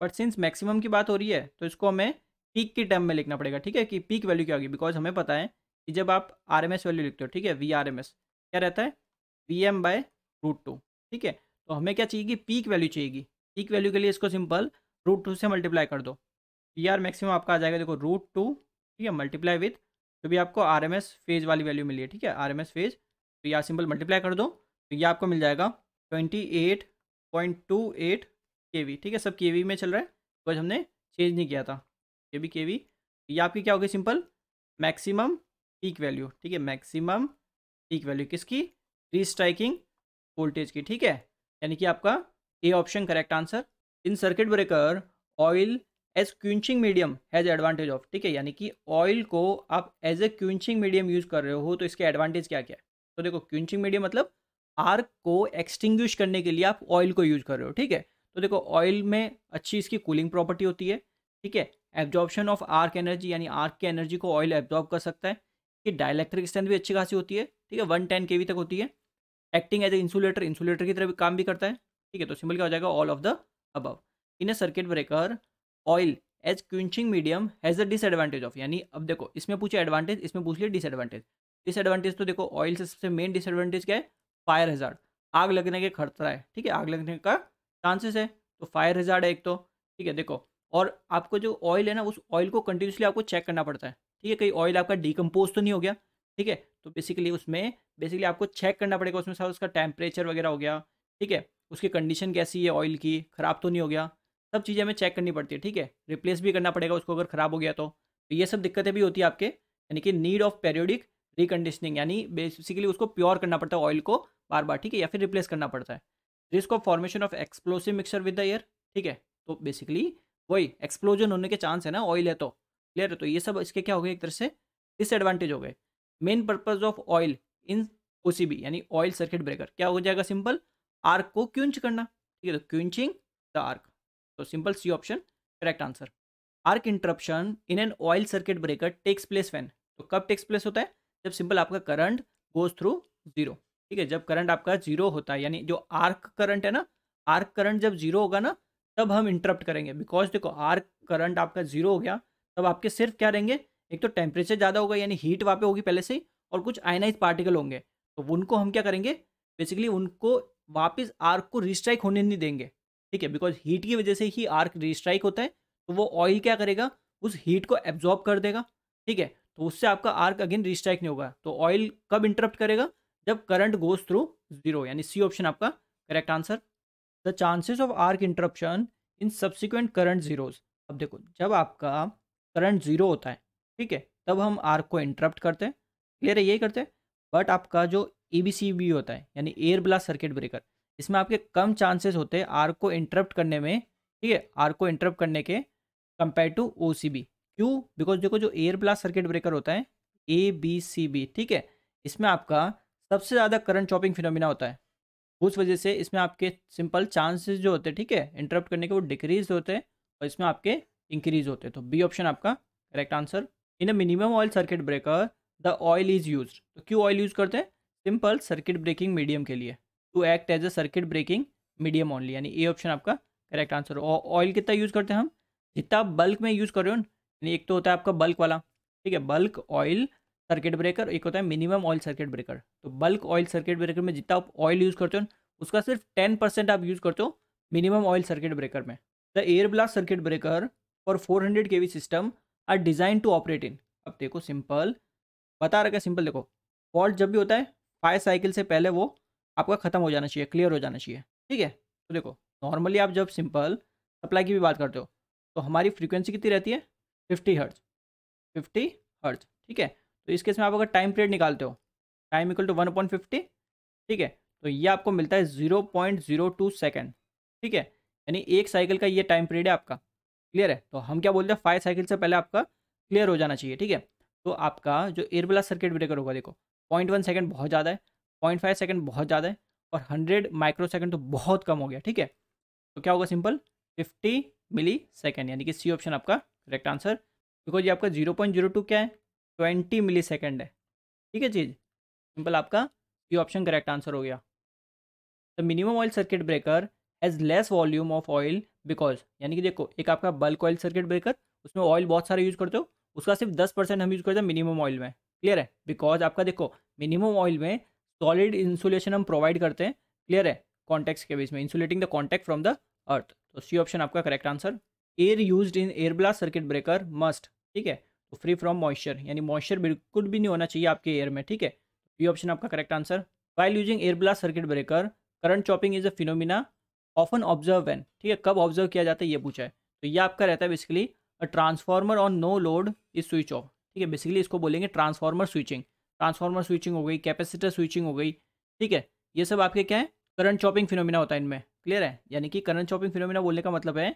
बट सिंस मैक्सिमम की बात हो रही है तो इसको हमें पीक के टर्म में लिखना पड़ेगा ठीक है कि पीक वैल्यू क्या होगी बिकॉज हमें पता है कि जब आप आर एम एस वैल्यू लिखते हो ठीक है वी आर एम एस क्या रहता है V M by root two ठीक है तो हमें क्या चाहिए कि पीक वैल्यू चाहिएगी पीक वैल्यू के लिए इसको सिंपल रूट टू से मल्टीप्लाई कर दो वी आर मैक्सिमम आपका आ जाएगा देखो रूट टू ठीक है मल्टीप्लाई विथ तो भी आपको आर एम एस फेज वाली वैल्यू मिली है ठीक है आर एम एस फेज तो यार सिंपल मल्टीप्लाई कर दो तो ये आपको मिल जाएगा twenty eight point two eight K V ठीक है सब के वी में चल रहा है बिकॉज हमने चेंज नहीं किया था के वी के वी ये आपकी क्या होगी सिंपल मैक्सिमम पीक वैल्यू ठीक है मैक्सिमम पीक वैल्यू किसकी री स्ट्राइकिंग वोल्टेज की ठीक है यानी कि आपका A option correct answer in circuit breaker oil as quenching medium has advantage of ठीक है यानी कि ऑयल को आप as a quenching medium use कर रहे हो तो इसके एडवांटेज क्या क्या है तो देखो क्विंचिंग मीडियम मतलब आर्क को एक्सटिंग्विश करने के लिए आप ऑयल को यूज कर रहे हो ठीक है तो देखो ऑयल में अच्छी इसकी कूलिंग प्रॉपर्टी होती है ठीक है एब्जॉर्प्शन ऑफ आर्क एनर्जी यानी आर्क की एनर्जी को ऑयल एब्जॉर्ब कर सकता है है डायलैक्ट्रिक स्ट्रेंथ भी अच्छी खासी होती है ठीक है वन टेन के तक होती है acting as a insulator insulator की तरह काम भी करता है ठीक है तो सिंपल क्या हो जाएगा all of the above in a circuit breaker oil as quenching medium has a disadvantage of यानी अब देखो इसमें पूछे एडवांटेज इसमें पूछ लिया डिसएडवांटेज डिसएडवांटेज तो देखो ऑयल से सबसे मेन डिसएडवांटेज क्या है फायर हजार आग लगने के खतरा है ठीक है आग लगने का चांसेस है तो फायर हजार है एक तो ठीक है देखो और आपको जो ऑयल है ना उस ऑयल को कंटिन्यूसली आपको चेक करना पड़ता है ठीक है कहीं ऑयल आपका डिकम्पोज तो नहीं हो गया ठीक है तो बेसिकली उसमें बेसिकली आपको चेक करना पड़ेगा उसमें सारा उसका टेम्परेचर वगैरह हो गया ठीक है उसकी कंडीशन कैसी है ऑयल की ख़राब तो नहीं हो गया सब चीज़ें हमें चेक करनी पड़ती है ठीक है रिप्लेस भी करना पड़ेगा उसको अगर ख़राब हो गया तो, तो ये सब दिक्कतें भी होती है आपके यानी कि नीड ऑफ पेरियोडिक रिकंडीशनिंग यानी बेसिकली उसको प्योर करना पड़ता है ऑयल को बार बार ठीक है या फिर रिप्लेस करना पड़ता है risk of formation of explosive mixture with the air ठीक है तो बेसिकली वही एक्सप्लोजन होने के चांस है ना ऑयल है तो क्लियर है तो ये सब इसके क्या हो गए एक तरह से डिसएडवांटेज हो गए main purpose of oil in O यानी ऑयल सर्किट ब्रेकर क्या हो जाएगा सिंपल आर्क को क्यूंच करना ठीक है तो क्यूंचिंग द आर्क तो simple C option correct answer arc interruption in an oil circuit breaker takes place when तो कब टेक्स प्लेस होता है जब सिंपल आपका करंट गोज थ्रू जीरो ठीक है जब करंट आपका जीरो होता है यानी जो आर्क करंट है ना आर्क करंट जब जीरो होगा ना तब हम इंटरप्ट करेंगे बिकॉज देखो आर करंट आपका जीरो हो गया तब आपके सिर्फ क्या रहेंगे एक तो टेम्परेचर ज़्यादा होगा यानी हीट वहाँ पे होगी पहले से ही और कुछ आयनाइज पार्टिकल होंगे तो उनको हम क्या करेंगे बेसिकली उनको वापस आर्क को रिस्ट्राइक होने नहीं देंगे ठीक है बिकॉज हीट की वजह से ही आर्क रिस्ट्राइक होता है तो वो ऑयल क्या करेगा उस हीट को एब्जॉर्ब कर देगा ठीक है तो उससे आपका आर्क अगेन रिस्ट्राइक नहीं होगा तो ऑयल कब इंटरप्ट करेगा जब करंट गोज थ्रू जीरो यानी सी ऑप्शन आपका correct answer the chances of arc interruption in subsequent current zeros अब देखो जब आपका करंट जीरो होता है ठीक है तब हम आर्क को इंटरप्ट करते हैं क्लियर है यही करते हैं बट आपका जो ए बी सी बी होता है यानी एयर ब्लास्ट सर्किट ब्रेकर इसमें आपके कम चांसेस होते हैं आर्क को इंटरप्ट करने में ठीक है आर्क को इंटरप्ट करने के compare to O C B क्यों बिकॉज देखो जो एयर ब्लास्ट सर्किट ब्रेकर होता है ए बी सी बी ठीक है इसमें आपका सबसे ज़्यादा करंट चॉपिंग फिनोमिना होता है उस वजह से इसमें आपके सिंपल चांसेस जो होते हैं ठीक है इंटरप्ट करने के वो डिक्रीज होते हैं और इसमें आपके इंक्रीज होते हैं तो बी ऑप्शन आपका correct answer in a minimum oil circuit breaker the oil is use तो क्यों ऑयल यूज करते हैं सिंपल सर्किट ब्रेकिंग मीडियम के लिए to act as a circuit breaking medium only यानी ए ऑप्शन आपका करेक्ट आंसर ऑयल कितना use करते हैं हम जितना बल्क में यूज़ कर रहे हो यानी एक तो होता है आपका बल्क वाला ठीक है बल्क ऑयल सर्किट ब्रेकर एक होता है मिनिमम ऑयल सर्किट ब्रेकर तो बल्क ऑयल सर्किट ब्रेकर में जितना आप ऑयल यूज़ करते हो उसका सिर्फ टेन परसेंट आप यूज़ करते हो मिनिमम ऑयल सर्किट ब्रेकर में the air blast circuit breaker for four hundred K V system are design to operate in अब देखो सिंपल बता रखा है सिंपल देखो फॉल्ट जब भी होता है फायर साइकिल से पहले वो आपका ख़त्म हो जाना चाहिए क्लियर हो जाना चाहिए ठीक है तो देखो नॉर्मली आप जब सिंपल सप्लाई की भी बात करते हो तो हमारी फ्रिक्वेंसी कितनी रहती है फिफ्टी हर्ज फिफ्टी हर्ट्ज ठीक है तो इस केस में आप अगर टाइम पीरियड निकालते हो time equal to one point fifty ठीक है तो ये आपको मिलता है zero point zero two second ठीक है यानी एक साइकिल का ये टाइम पीरियड है आपका क्लियर है तो हम क्या बोलते हैं फाइव साइकिल से पहले आपका क्लियर हो जाना चाहिए ठीक है तो आपका जो एयर सर्किट ब्रेकर होगा देखो पॉइंट वन सेकेंड बहुत ज़्यादा है पॉइंट फाइव सेकेंड बहुत ज़्यादा है और हंड्रेड माइक्रो सेकेंड तो बहुत कम हो गया ठीक है तो क्या होगा सिंपल फिफ्टी मिली सेकेंड यानी कि सी ऑप्शन आपका करेक्ट आंसर बिकॉज ये आपका जीरो पॉइंट जीरो टू क्या है ट्वेंटी मिली सेकेंड है ठीक है चीज़ सिंपल आपका ये ऑप्शन करेक्ट आंसर हो गया the minimum oil circuit breaker has less volume of oil because यानी कि देखो एक आपका बल्क ऑयल सर्किट ब्रेकर उसमें ऑयल बहुत सारा यूज करते हो उसका सिर्फ दस परसेंट हम यूज करते हैं मिनिमम ऑयल में क्लियर है बिकॉज आपका देखो मिनिमम ऑयल में सॉलिड इंसुलेशन हम प्रोवाइड करते हैं क्लियर है कॉन्टेक्ट के बीच में insulating the contact from the earth तो सी ऑप्शन आपका correct answer air use in air blast circuit breaker must ठीक है तो फ्री फ्रॉम मॉइस्चर यानी मॉइस्चर बिल्कुल भी नहीं होना चाहिए आपके एयर में ठीक है ये ऑप्शन आपका correct answer while using air blast circuit breaker current chopping is a phenomena often observe when ठीक है कब ऑब्जर्व किया जाता है ये पूछा है तो ये आपका रहता है basically a transformer on no load is switch off ठीक है बेसिकली इसको बोलेंगे ट्रांसफार्मर स्विचिंग ट्रांसफार्मर स्विचिंग हो गई कैपेसिटर स्विचिंग हो गई ठीक है ये सब आपके क्या है करंट चॉपिंग फिनोमिना होता है इनमें क्लियर है यानी कि करंट चॉपिंग फिनोमिना बोलने का मतलब है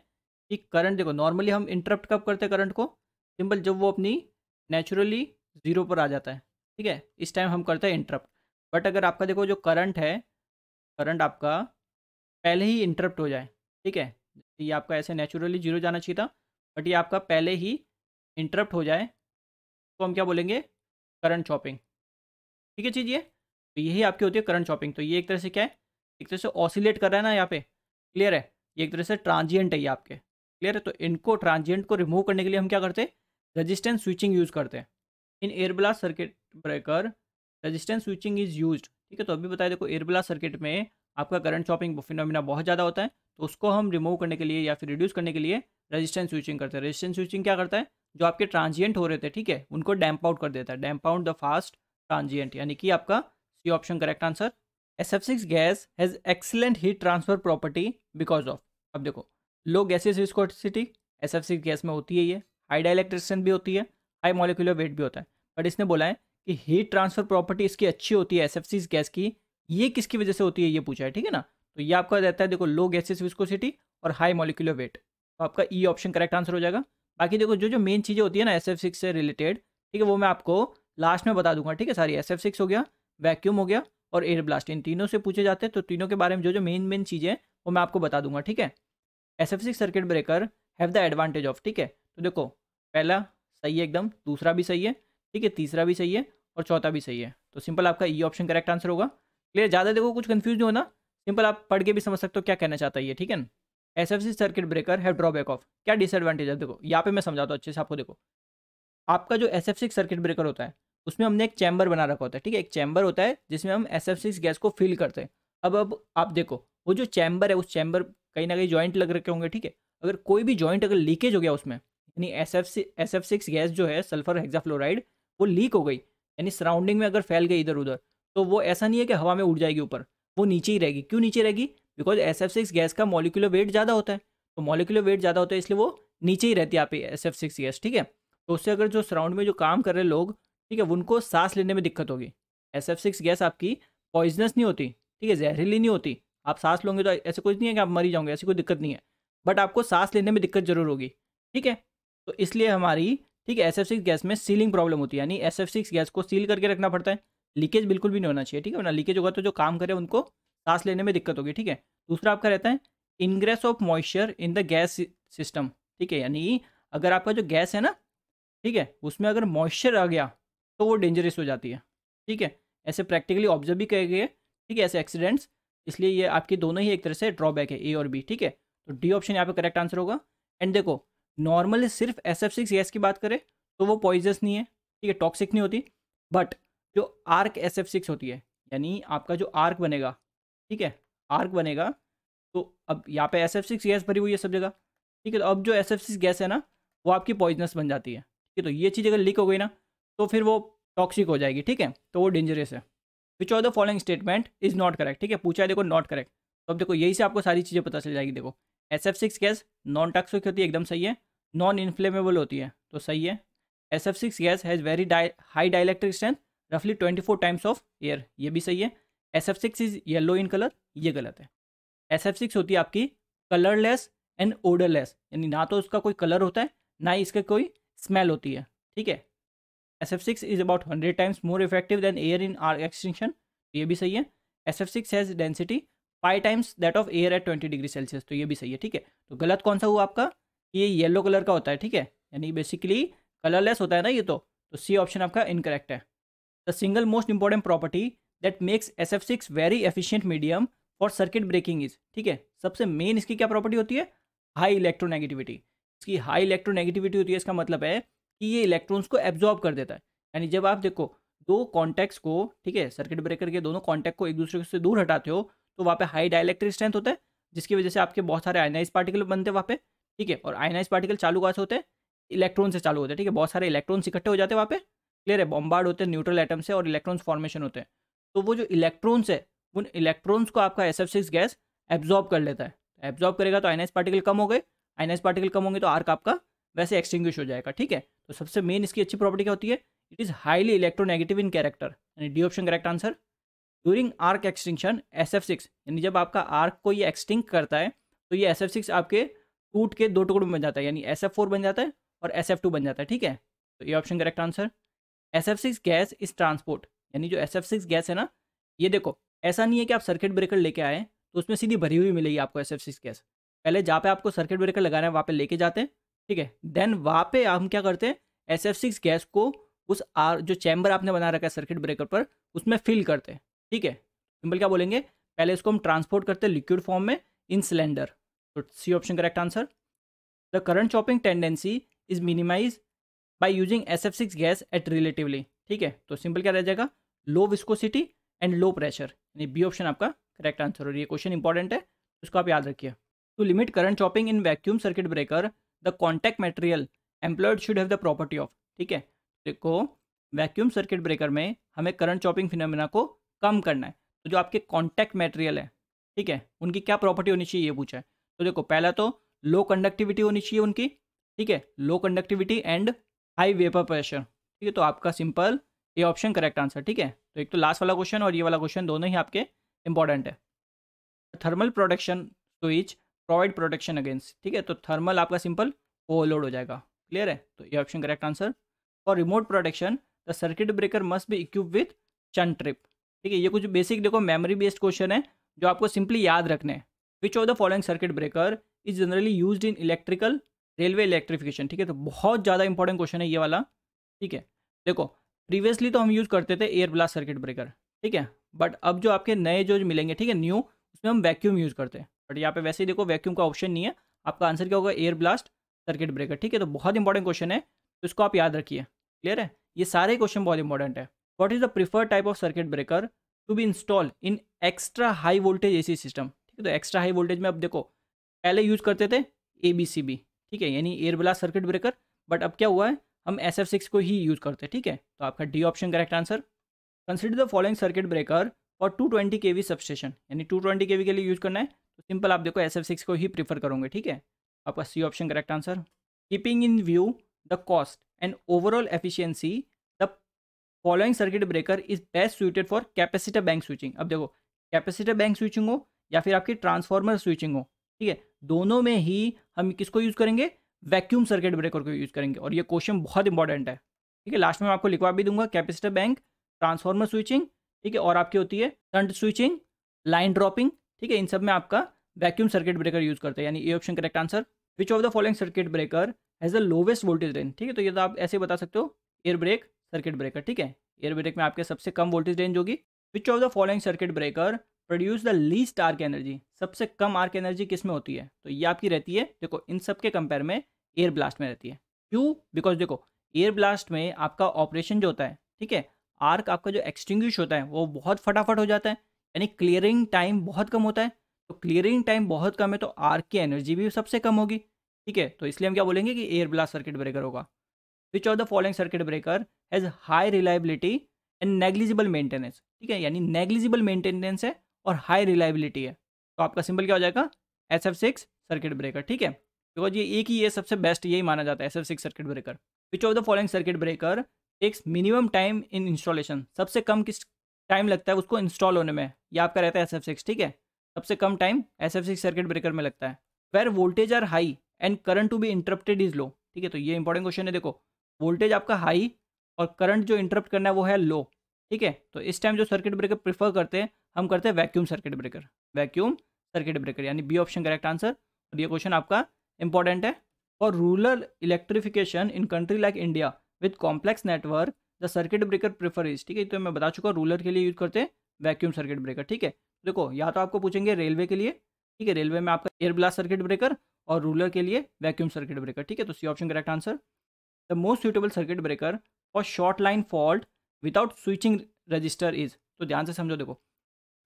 कि करंट देखो नॉर्मली हम इंटरप्ट कब करते हैं करंट को सिंपल जब वो अपनी नेचुरली ज़ीरो पर आ जाता है ठीक है इस टाइम हम करते हैं इंटरप्ट बट अगर आपका देखो जो करंट है करंट आपका पहले ही इंटरप्ट हो जाए ठीक है ये आपका ऐसे नेचुरली जीरो जाना चाहिए था बट ये आपका पहले ही इंटरप्ट हो जाए तो हम क्या बोलेंगे करंट चॉपिंग ठीक है चीज़ ये तो यही आपकी होती है करंट चॉपिंग तो ये एक तरह से क्या है एक तरह से ऑसिलेट कर रहा है ना यहाँ पे क्लियर है ये एक तरह से ट्रांजियंट है ये आपके क्लियर है तो इनको ट्रांजियंट को रिमूव करने के लिए हम क्या करते हैं resistance स्विचिंग यूज करते हैं in air blast circuit breaker resistance switching is use ठीक है तो अभी बताया देखो एयर ब्लास्ट सर्किट में आपका करंट चॉपिंग फिनोमिना बहुत ज़्यादा होता है तो उसको हम रिमूव करने के लिए या फिर रिड्यूस करने के लिए रजिस्टेंस स्विचिंग करते हैं रजिस्टेंस स्विचिंग क्या करता है जो आपके ट्रांजियंट हो रहे थे ठीक है उनको डैम्प आउट कर देता है damp out the fast transient यानी कि आपका C option correct answer S F six gas has excellent heat transfer property because of अब देखो low gases viscosity S F six gas में होती है ये हाई स्ट्रेंथ भी होती है हाई मोलिकुलर वेट भी होता है बट इसने बोला है कि हीट ट्रांसफर प्रॉपर्टी इसकी अच्छी होती है एस गैस की ये किसकी वजह से होती है ये पूछा है ठीक है ना तो ये आपका रहता है देखो लो गैसेस विस्कोसिटी और हाई मोलिकुलर वेट तो आपका ई ऑप्शन करेक्ट आंसर हो जाएगा बाकी देखो जो जो मेन चीज़ें होती है ना एस से रिलेटेड ठीक है वो मैं आपको लास्ट में बता दूंगा ठीक है सारी एस हो गया वैक्यूम हो गया और एयर ब्लास्ट इन तीनों से पूछे जाते हैं तो तीनों के बारे में जो जो मेन मेन चीज़ें हैं वो मैं आपको बता दूंगा ठीक है S circuit breaker have the advantage of ठीक है तो देखो पहला सही है एकदम दूसरा भी सही है ठीक है तीसरा भी सही है और चौथा भी सही है तो सिंपल आपका ई ऑप्शन करेक्ट आंसर होगा क्लियर ज़्यादा देखो कुछ कन्फ्यूज नहीं होना सिंपल आप पढ़ के भी समझ सकते हो क्या कहना चाहता है ये ठीक है S F C circuit breaker have drawback of क्या डिसएडवांटेज है देखो यहाँ पे मैं समझाता हूँ अच्छे से आपको देखो आपका जो S F six circuit breaker होता है उसमें हमने एक चैम्बर बना रखा होता है ठीक है एक चैम्बर होता है जिसमें हम एस एफ सिक्स गैस को फिल करते हैं अब अब आप देखो वो जो चैम्बर है उस चैम्बर कहीं ना कहीं ज्वाइंट लग रखे होंगे ठीक है अगर कोई भी ज्वाइंट अगर लीकेज हो गया उसमें यानी S F S F six gas जो है सल्फर हेक्साफ्लोराइड वो लीक हो गई यानी सराउंडिंग में अगर फैल गई इधर उधर तो वो ऐसा नहीं है कि हवा में उड़ जाएगी ऊपर वो नीचे ही रहेगी क्यों नीचे रहेगी because S F six gas का मॉलिकुलर वेट ज़्यादा होता है तो मॉलिकुलर वेट ज़्यादा होता है इसलिए वो नीचे ही रहती है आप एस एफ सिक्स गैस ठीक है तो उससे अगर जो सराउंड में जो काम कर रहे लोग ठीक है उनको सांस लेने में दिक्कत होगी एस एफ सिक्स गैस आपकी पॉइजनस नहीं होती ठीक है जहरीली नहीं होती आप सांस लोगे तो ऐसे कुछ नहीं है कि आप मरी जाओगे ऐसी कोई दिक्कत नहीं है बट आपको सांस लेने में दिक्कत जरूर होगी ठीक है तो इसलिए हमारी ठीक है एस एफ सिक्स गैस में सीलिंग प्रॉब्लम होती है यानी एस एफ सिक्स गैस को सील करके रखना पड़ता है लीकेज बिल्कुल भी नहीं होना चाहिए ठीक है ना लीकेज होगा तो जो काम करे उनको सांस लेने में दिक्कत होगी ठीक है दूसरा आपका रहता है ingress of moisture in the gas system ठीक है यानी अगर आपका जो गैस है ना ठीक है उसमें अगर मॉइस्चर आ गया तो वो डेंजरस हो जाती है ठीक है ऐसे प्रैक्टिकली ऑब्जर्व भी किए गए ठीक है ऐसे एक्सीडेंट्स इसलिए ये आपके दोनों ही एक तरह से ड्रॉबैक है ए और बी ठीक है तो डी ऑप्शन यहाँ पे करेक्ट आंसर होगा एंड देखो नॉर्मली सिर्फ एस एफ सिक्स गैस की बात करें तो वो पॉइजनस नहीं है ठीक है टॉक्सिक नहीं होती बट जो आर्क एस एफ सिक्स होती है यानी आपका जो आर्क बनेगा ठीक है आर्क बनेगा तो अब यहाँ पे एस एफ सिक्स गैस भरी हुई है सब जगह ठीक है तो अब जो एस एफ सिक्स गैस है ना वो आपकी पॉइजनस बन जाती है ठीक है तो ये चीज़ अगर लीक हो गई ना तो फिर वो टॉक्सिक हो जाएगी ठीक है तो वो डेंजरस है which of the following statement is not correct ठीक है पूछा है देखो नॉट करेक्ट तो अब देखो यही से आपको सारी चीज़ें पता चल जाएगी देखो S F six gas non toxic होती है एकदम सही है नॉन इन्फ्लेमेबल होती है तो सही है S F six gas has very high dielectric strength रफली twenty four times of air ये भी सही है S F six is yellow in colour ये गलत है एस एफ सिक्स होती है आपकी कलरलेस एंड ओडरलेस यानी ना तो उसका कोई कलर होता है ना ही इसका कोई स्मेल होती है ठीक है S F six is about hundred times more effective than air in arc extinction ये भी सही है S F six has density five times that of air at twenty degree Celsius तो ये भी सही है ठीक है तो गलत कौन सा हुआ आपका ये येलो कलर का होता है ठीक है यानी बेसिकली कलरलेस होता है ना ये तो तो सी ऑप्शन आपका इनकरेक्ट है the single most important property that makes S F six very efficient medium for circuit breaking is ठीक है सबसे मेन इसकी क्या प्रॉपर्टी होती है हाई इलेक्ट्रोनेगेटिविटी इसकी हाई इलेक्ट्रोनेगेटिविटी होती है इसका मतलब है कि ये इलेक्ट्रॉन्स को एब्जॉर्ब कर देता है यानी जब आप देखो दो कॉन्टैक्ट्स को ठीक है सर्किट ब्रेकर के दोनों कॉन्टैक्ट को एक दूसरे से दूर हटाते हो तो वहाँ पे हाई डायलेक्ट्रिक स्ट्रेंथ होता है जिसकी वजह से आपके बहुत सारे आयनाइज पार्टिकल बनते हैं वहाँ पे ठीक है और आयनाइज पार्टिकल चालू कहाँ से होते हैं इलेक्ट्रॉन से चालू होते हैं ठीक है बहुत सारे इलेक्ट्रॉन्स इकट्ठे हो जाते हैं वहाँ पे क्लियर है बॉम्बार्ड होते हैं न्यूट्रल एटम से और इलेक्ट्रॉन्स फॉर्मेशन होते हैं तो वो जो इलेक्ट्रॉन्स है उन इलेक्ट्रॉन्स को आपका एस गैस एब्जॉर्ब कर लेता है एब्जॉर्ब करेगा तो आयनाइज पार्टिकल कम हो गए आयनाइज पार्टिकल कम होंगे तो आर्क आपका वैसे एक्सटिंग्विश हो जाएगा ठीक है तो सबसे मेन इसकी अच्छी प्रॉपर्टी क्या होती है it is highly electronegative in character यानी D option correct answer during arc extinction S F six यानी जब आपका आर्क को ये एक्सटिंक करता है तो ये एस एफ सिक्स आपके टूट के दो टुकड़ों में बन जाता है यानी एस एफ फोर बन जाता है और एस एफ टू बन जाता है ठीक है तो ये option correct answer S F six gas is transport यानी जो एस एफ सिक्स गैस है ना ये देखो ऐसा नहीं है कि आप सर्किट ब्रेकर लेके आए तो उसमें सीधी भरी हुई मिलेगी आपको एस एफ सिक्स गैस पहले जहाँ पे आपको सर्किट ब्रेकर लगाना है वहाँ पे लेके जाते हैं ठीक है देन वहाँ पे हम क्या करते हैं एस एफ सिक्स गैस को उस आर जो चैम्बर आपने बना रखा है सर्किट ब्रेकर पर उसमें फिल करते हैं ठीक है सिंपल क्या बोलेंगे पहले इसको हम ट्रांसपोर्ट करते हैं लिक्विड फॉर्म में इन सिलेंडर तो C option correct answer the current chopping tendency is minimize by using S F six gas at relatively ठीक है तो सिंपल क्या रह जाएगा low viscosity and low pressure यानी बी ऑप्शन आपका करेक्ट आंसर और ये क्वेश्चन इंपॉर्टेंट है इसको आप याद रखिए to limit current chopping in vacuum circuit breaker the contact material employed should have the property of ठीक है देखो वैक्यूम सर्किट ब्रेकर में हमें करंट चॉपिंग फिनोमिना को कम करना है तो जो आपके कॉन्टैक्ट मटेरियल है ठीक है उनकी क्या प्रॉपर्टी होनी चाहिए ये पूछा है तो देखो पहला तो लो कंडक्टिविटी होनी चाहिए उनकी ठीक है low conductivity and high vapour pressure ठीक है तो आपका सिंपल ये ऑप्शन करेक्ट आंसर ठीक है तो एक तो लास्ट वाला क्वेश्चन और ये वाला क्वेश्चन दोनों ही आपके इंपॉर्टेंट है thermal production switch provide protection against ठीक है तो थर्मल आपका सिंपल ओवरलोड हो जाएगा क्लियर है तो ये ऑप्शन करेक्ट आंसर और remote protection the circuit breaker must be equip with shunt trip ठीक है ये कुछ बेसिक देखो मेमोरी बेस्ड क्वेश्चन है जो आपको सिंपली याद रखने which of the following circuit breaker is generally use in electrical railway electrification ठीक है तो बहुत ज़्यादा इंपॉर्टेंट क्वेश्चन है ये वाला ठीक है देखो प्रीवियसली तो हम यूज़ करते थे एयर ब्लास्ट सर्किट ब्रेकर ठीक है बट अब जो आपके नए जो मिलेंगे ठीक है न्यू उसमें हम वैक्यूम यूज़ करते हैं बट यहाँ पे वैसे ही देखो वैक्यूम का ऑप्शन नहीं है आपका आंसर क्या होगा एयर ब्लास्ट सर्किट ब्रेकर ठीक है तो बहुत इंपॉर्टेंट क्वेश्चन है तो इसको आप याद रखिए क्लियर है ये सारे क्वेश्चन बहुत इंपॉर्टेंट है what is the preferred type of circuit breaker to be install in extra high voltage C system ठीक है तो एक्स्ट्रा हाई वोल्टेज में अब देखो पहले यूज करते थे ए बी सी बी ठीक है यानी air blast circuit breaker but अब क्या हुआ है हम एस एफ सिक्स को ही यूज करते हैं ठीक है तो आपका D option correct answer consider the following circuit breaker for two twenty K V substation यानी टू ट्वेंटी के वी के लिए यूज करना है तो सिंपल आप देखो एस एफ सिक्स को ही प्रीफर करोगे ठीक है आपका C option correct answer keeping in view the cost and overall efficiency following circuit breaker is best suited for capacitor bank switching अब देखो कैपेसिटर बैंक स्विचिंग हो या फिर आपकी ट्रांसफॉर्मर स्विचिंग हो ठीक है दोनों में ही हम किसको यूज़ करेंगे वैक्यूम सर्किट ब्रेकर को यूज़ करेंगे और ये क्वेश्चन बहुत इंपॉर्टेंट है ठीक है लास्ट में मैं आपको लिखवा भी दूंगा कैपेसिटर बैंक ट्रांसफॉर्मर स्विचिंग ठीक है और आपकी होती है टंट स्विचिंग लाइन ड्रॉपिंग ठीक है इन सब में आपका वैक्यूम सर्किट ब्रेकर यूज़ करते हैं यानी A option correct answer which of the following circuit breaker has the lowest voltage range ठीक है तो ये तो आप ऐसे बता सकते हो एयर ब्रेक सर्किट ब्रेकर ठीक है एयर ब्रेक में आपके सबसे कम वोल्टेज रेंज होगी which of the following circuit breaker produce the least arc energy सबसे कम आर्क एनर्जी किस में होती है तो ये आपकी रहती है देखो इन सब के कंपेयर में एयर ब्लास्ट में रहती है क्यों बिकॉज देखो एयर ब्लास्ट में आपका ऑपरेशन जो होता है ठीक है आर्क आपका जो एक्सटिंग्विश होता है वो बहुत फटाफट हो जाता है यानी क्लियरिंग टाइम बहुत कम होता है तो क्लियरिंग टाइम बहुत कम है तो आर्क की एनर्जी भी सबसे कम होगी ठीक है तो इसलिए हम क्या बोलेंगे कि एयर ब्लास्ट सर्किट ब्रेकर होगा which of the following circuit breaker has high reliability and negligible maintenance ठीक है यानी नेग्लिजिबल मेंटेनेंस है और हाई रिलायबिलिटी है तो आपका सिंबल क्या हो जाएगा S F six circuit breaker ठीक है बिकॉज ये एक ही ये सबसे बेस्ट यही माना जाता है S F six circuit breaker which of the following circuit breaker takes minimum time in installation सबसे कम किस टाइम लगता है उसको इंस्टॉल होने में ये आपका रहता है एस एफ सिक्स ठीक है सबसे कम time S F six circuit breaker में लगता है where voltage are high and current to be interrupted is low ठीक है तो ये इंपॉर्टेंट क्वेश्चन है देखो वोल्टेज आपका हाई और करंट जो इंटरप्ट करना है वो है लो ठीक है तो इस टाइम जो सर्किट ब्रेकर प्रीफर करते हैं हम करते हैं vacuum circuit breaker vacuum circuit breaker यानी बी ऑप्शन करेक्ट आंसर और ये क्वेश्चन आपका इंपॉर्टेंट है और rural electrification in country like India with complex network the circuit breaker prefer is ठीक है तो मैं बता चुका रूलर के लिए यूज करते हैं वैक्यूम सर्किट ब्रेकर ठीक है देखो या तो आपको पूछेंगे रेलवे के लिए ठीक है रेलवे में आपका एयर ब्लास्ट सर्किट ब्रेकर और रूलर के लिए वैक्यूम सर्किट ब्रेकर ठीक है तो C option correct answer the most suitable circuit breaker और short line fault without switching resistor is तो ध्यान से समझो देखो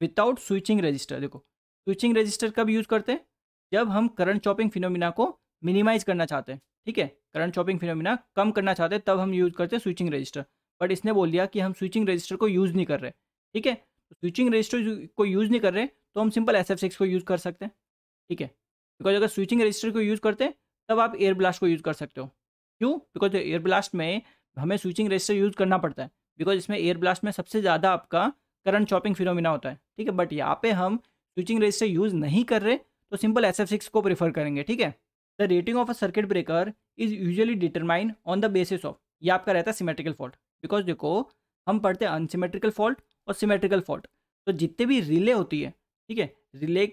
विदाउट स्विचिंग रजिस्टर देखो स्विचिंग रजिस्टर कब यूज़ करते हैं जब हम करंट चॉपिंग फिनोमिना को मिनिमाइज करना चाहते हैं ठीक है करंट चॉपिंग फिनोमिना कम करना चाहते हैं तब हम यूज़ करते हैं स्विचिंग रजिस्टर बट इसने बोल दिया कि हम स्विचिंग रजिस्टर को यूज़ नहीं कर रहे ठीक है तो स्विचिंग रजिस्टर को यूज़ नहीं कर रहे तो हम सिंपल एस एफ सिक्स को यूज़ कर सकते हैं ठीक है बिकॉज अगर स्विचिंग रजिस्टर को यूज़ करते हैं तब आप एयर ब्लास्ट को यूज़ कर सकते हो क्यों बिकॉज एयर ब्लास्ट में हमें स्विचिंग रेजिस्टर यूज़ करना पड़ता है बिकॉज इसमें एयर ब्लास्ट में सबसे ज़्यादा आपका करंट चॉपिंग फिनोमिना होता है ठीक है बट यहाँ पे हम स्विचिंग रेजिस्टर यूज़ नहीं कर रहे तो सिंपल एस एफ सिक्स को प्रीफर करेंगे ठीक है the rating of a circuit breaker is usually determine on the basis of ये आपका रहता है सिमेट्रिकल फॉल्ट बिकॉज देखो हम पढ़ते हैं अनसीमेट्रिकल फॉल्ट और सिमेट्रिकल फॉल्ट तो जितने भी रिले होती है ठीक है रिले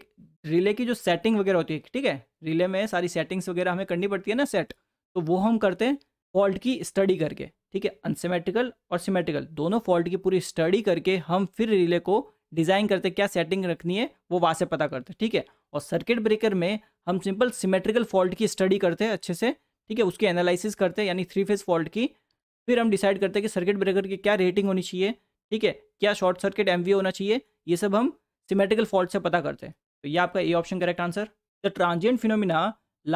रिले की जो सेटिंग वगैरह होती है ठीक है रिले में सारी सेटिंग्स वगैरह हमें करनी पड़ती है ना सेट तो वो हम करते हैं फॉल्ट की स्टडी करके ठीक है अनसीमेट्रिकल और सीमेट्रिकल दोनों फॉल्ट की पूरी स्टडी करके हम फिर रिले को डिज़ाइन करते क्या सेटिंग रखनी है वो वहाँ से पता करते ठीक है और सर्किट ब्रेकर में हम सिंपल सिमेट्रिकल फॉल्ट की स्टडी करते हैं अच्छे से ठीक है उसकी एनालिसिस करते हैं यानी थ्री फेज फॉल्ट की फिर हम डिसाइड करते हैं कि सर्किट ब्रेकर की क्या रेटिंग होनी चाहिए ठीक है क्या शॉर्ट सर्किट एम होना चाहिए ये सब हम सिमेट्रिकल फॉल्ट से पता करते हैं तो ये आपका A option correct answer the transient phenomena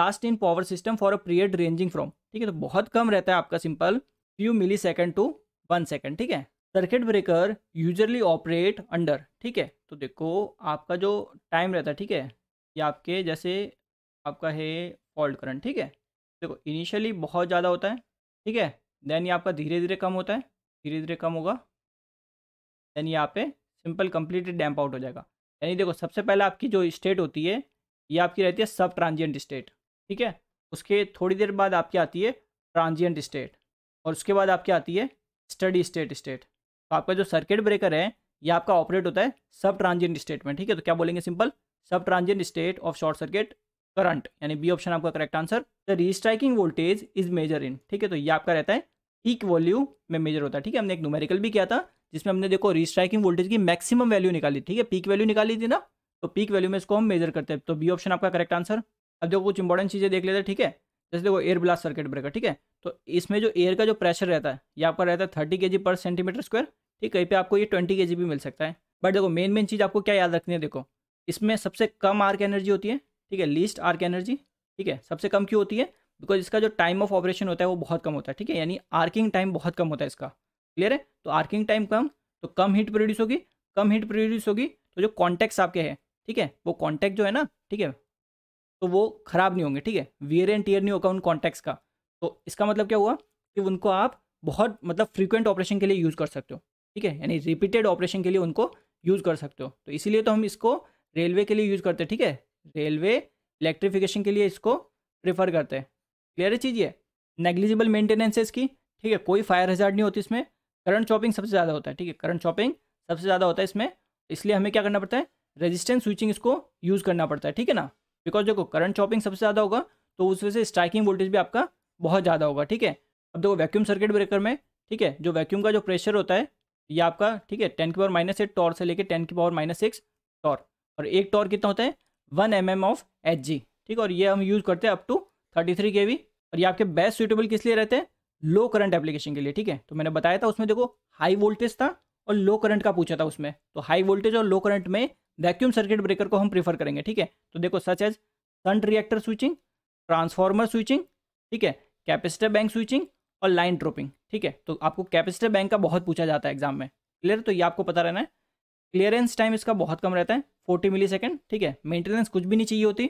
last in power system for a period ranging from ठीक है तो बहुत कम रहता है आपका simple few millisecond to one second ठीक है circuit breaker usually operate under ठीक है तो देखो आपका जो टाइम रहता है ठीक है ये आपके जैसे आपका है फॉल्ट करंट ठीक है देखो इनिशियली बहुत ज़्यादा होता है ठीक है देन ये आपका धीरे धीरे कम होता है धीरे धीरे कम होगा देन ये आप सिंपल कंप्लीटली डैम्प आउट हो जाएगा यानी देखो सबसे पहले आपकी जो स्टेट होती है ये आपकी रहती है सब ट्रांजियंट स्टेट ठीक है उसके थोड़ी देर बाद आपकी आती है ट्रांजियंट स्टेट और उसके बाद आपकी आती है स्टडी स्टेट स्टेट तो आपका जो सर्किट ब्रेकर है ये आपका ऑपरेट होता है सब ट्रांजियंट स्टेट में ठीक है तो क्या बोलेंगे simple sub transient state of short circuit current यानी बी ऑप्शन आपका correct answer the restriking voltage is measure in ठीक है तो ये आपका रहता है पीक वॉल्यू में मेजर होता है ठीक है हमने एक न्यूमेरिकल भी किया था जिसमें हमने देखो रीस्ट्राइकिंग वोल्टेज की मैक्सिमम वैल्यू निकाली ठीक है पीक वैल्यू निकाली थी ना तो पीक वैल्यू में इसको हम मेजर करते हैं तो बी ऑप्शन आपका करेक्ट आंसर अब देखो कुछ इंपॉर्टेंट चीज़ें देख लेते हैं ठीक है जैसे देखो एयर ब्लास्ट सर्किट ब्रेकर ठीक है तो इसमें जो एयर का जो प्रेशर रहता है ये आपका रहता है थर्टी के पर सेंटीमीटर स्क्वायर ठीक है कहीं पे आपको ये ट्वेंटी के भी मिल सकता है बट देखो मेन मेन चीज़ आपको क्या याद रखनी है देखो इसमें सबसे कम आर्क एनर्जी होती है ठीक है लीस्ट आर्क एनर्जी ठीक है सबसे कम क्यों होती है बिकॉज इसका जो टाइम ऑफ ऑपरेशन होता है वो बहुत कम होता है ठीक है यानी आर्किंग टाइम बहुत कम होता है इसका क्लियर है तो आर्किंग टाइम कम तो कम हीट प्रोड्यूस होगी कम हीट प्रोड्यूस होगी तो जो कॉन्टैक्ट्स आपके हैं ठीक है वो कॉन्टैक्ट जो है ना ठीक है तो वो ख़राब नहीं होंगे ठीक है वियर एंड टीयर नहीं होगा उन कॉन्टैक्ट्स का तो इसका मतलब क्या हुआ कि उनको आप बहुत मतलब फ्रीक्वेंट ऑपरेशन के लिए यूज़ कर सकते हो ठीक है यानी रिपीटेड ऑपरेशन के लिए उनको यूज़ कर सकते हो तो इसीलिए तो हम इसको रेलवे के लिए यूज़ करते हैं ठीक है रेलवे इलेक्ट्रिफिकेशन के लिए इसको प्रेफर करते हैं क्लियर है चीज़ ये नेग्लिजिबल मेंटेनेंसेस की इसकी ठीक है कोई फायर हजार्ड नहीं होती इसमें करंट चॉपिंग सबसे ज़्यादा होता है ठीक है करंट चॉपिंग सबसे ज़्यादा होता है इसमें इसलिए हमें क्या करना पड़ता है रेजिस्टेंस स्विचिंग इसको यूज़ करना पड़ता है ठीक है ना बिकॉज देखो करंट चॉपिंग सबसे ज़्यादा होगा तो उस वजह से स्ट्राइकिंग वोल्टेज भी आपका बहुत ज़्यादा होगा ठीक है अब देखो वैक्यूम सर्किट ब्रेकर में ठीक है जो वैक्यूम का जो प्रेशर होता है ये आपका ठीक है टेन की पावर माइनस एट टॉर से लेकर टेन की पावर माइनस सिक्स टॉर और एक टॉर कितना होता है one M M of H G ठीक और ये हम यूज़ करते हैं up to thirty three K V और ये आपके बेस्ट सुटेबल किस लिए रहते हैं लो करंट एप्लीकेशन के लिए ठीक है तो मैंने बताया था उसमें देखो हाई वोल्टेज था और लो करंट का पूछा था उसमें तो हाई वोल्टेज और लो करंट में वैक्यूम सर्किट ब्रेकर को हम प्रीफर करेंगे ठीक है तो देखो such as shunt reactor switching transformer switching ठीक है कैपेसिटर बैंक स्विचिंग और लाइन ड्रॉपिंग ठीक है तो आपको कैपेसिटर बैंक का बहुत पूछा जाता है एग्जाम में क्लियर तो ये आपको पता रहना है क्लियरेंस टाइम इसका बहुत कम रहता है फोर्टी मिली सेकेंड ठीक है मेंटेनेंस कुछ भी नहीं चाहिए होती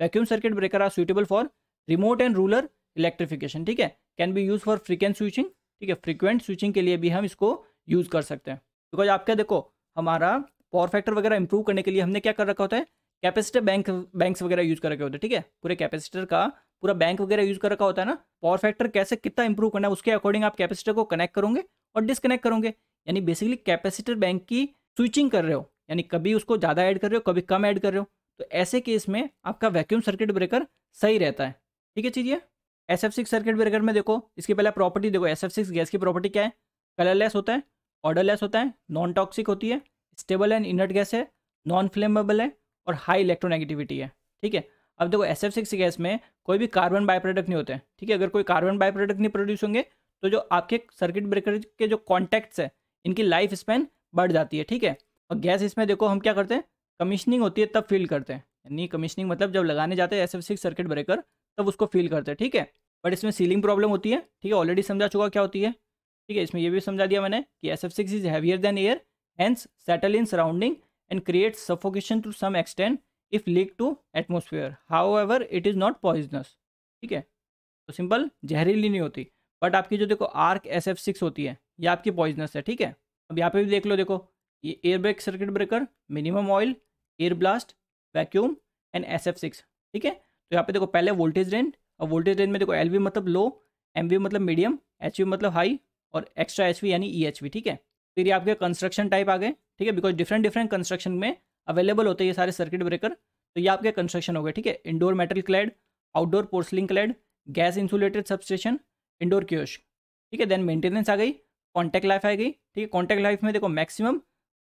vacuum circuit breaker are suitable for remote and rural electrification ठीक है can be use for frequent switching ठीक है फ्रीक्वेंट स्विचिंग के लिए भी हम इसको यूज़ कर सकते हैं बिकॉज आपका देखो हमारा पावर फैक्टर वगैरह इंप्रूव करने के लिए हमने क्या कर रखा होता है कैपेसिटर बैंक बैंक्स वगैरह यूज कर रखे होते हैं ठीक है पूरे कैपेसिटर का पूरा बैंक वगैरह यूज कर रखा होता है ना पावर फैक्टर कैसे कितना इंप्रूव करना है उसके अकॉर्डिंग आप कैपेसिटर को कनेक्ट करोगे और डिसकनेक्ट करोगे यानी बेसिकली कैपेसिटर बैंक की स्विचिंग कर रहे हो यानी कभी उसको ज़्यादा ऐड कर रहे हो कभी कम ऐड कर रहे हो तो ऐसे केस में आपका वैक्यूम सर्किट ब्रेकर सही रहता है ठीक है चीजिए S F six circuit breaker में देखो इसकी पहले प्रॉपर्टी देखो एस एफ सिक्स गैस की प्रॉपर्टी क्या है कलरलेस होता है ऑर्डरलेस होता है नॉन टॉक्सिक होती है स्टेबल एंड इनर्ट गैस है नॉन फ्लेमेबल है और हाई इलेक्ट्रोनेगेटिविटी है ठीक है अब देखो एस एफ सिक्स गैस में कोई भी कार्बन बाय प्रोडक्ट नहीं होते हैं ठीक है अगर कोई कार्बन बाय प्रोडक्ट नहीं प्रोड्यूस होंगे तो जो आपके सर्किट ब्रेकर के जो कॉन्टैक्ट्स हैं इनकी लाइफ स्पेन बढ़ जाती है ठीक है और गैस इसमें देखो हम क्या करते हैं कमीशनिंग होती है तब फील करते हैं यानी कमीशनिंग मतलब जब लगाने जाते हैं S F six circuit breaker तब उसको फील करते हैं ठीक है बट इसमें सीलिंग प्रॉब्लम होती है ठीक है ऑलरेडी समझा चुका क्या होती है ठीक है इसमें यह भी समझा दिया मैंने कि S F six is heavier than air hence settle in surrounding and create suffocation to some extent if leaked to atmosphere however it is not poisonous ठीक है तो सिंपल जहरीली नहीं होती बट आपकी जो देखो आर्क एस एफ सिक्स होती है ये आपकी पॉइजनस है ठीक है अब यहाँ पे भी देख लो देखो ये air break circuit breaker minimum oil air blast vacuum and S F six ठीक है तो यहाँ पे देखो पहले वोल्टेज रेंज और वोल्टेज रेंज में देखो एल मतलब लो एम मतलब मीडियम एच मतलब हाई और एक्स्ट्रा एच यानी ई e वी ठीक है फिर ये आपके कंस्ट्रक्शन टाइप आ गए ठीक है बिकॉज डिफरेंट डिफरेंट कंस्ट्रक्शन में अवेलेबल होते हैं ये सारे सर्किट ब्रेकर तो ये आपके कंस्ट्रक्शन हो गए ठीक है indoor metal clad outdoor porcelain clad gas insulated substation indoor kiosk ठीक है देन मेंटेनेंस आ गई कॉन्टैक्ट लाइफ आ गई ठीक है कॉन्टैक्ट लाइफ में देखो मैक्सिमम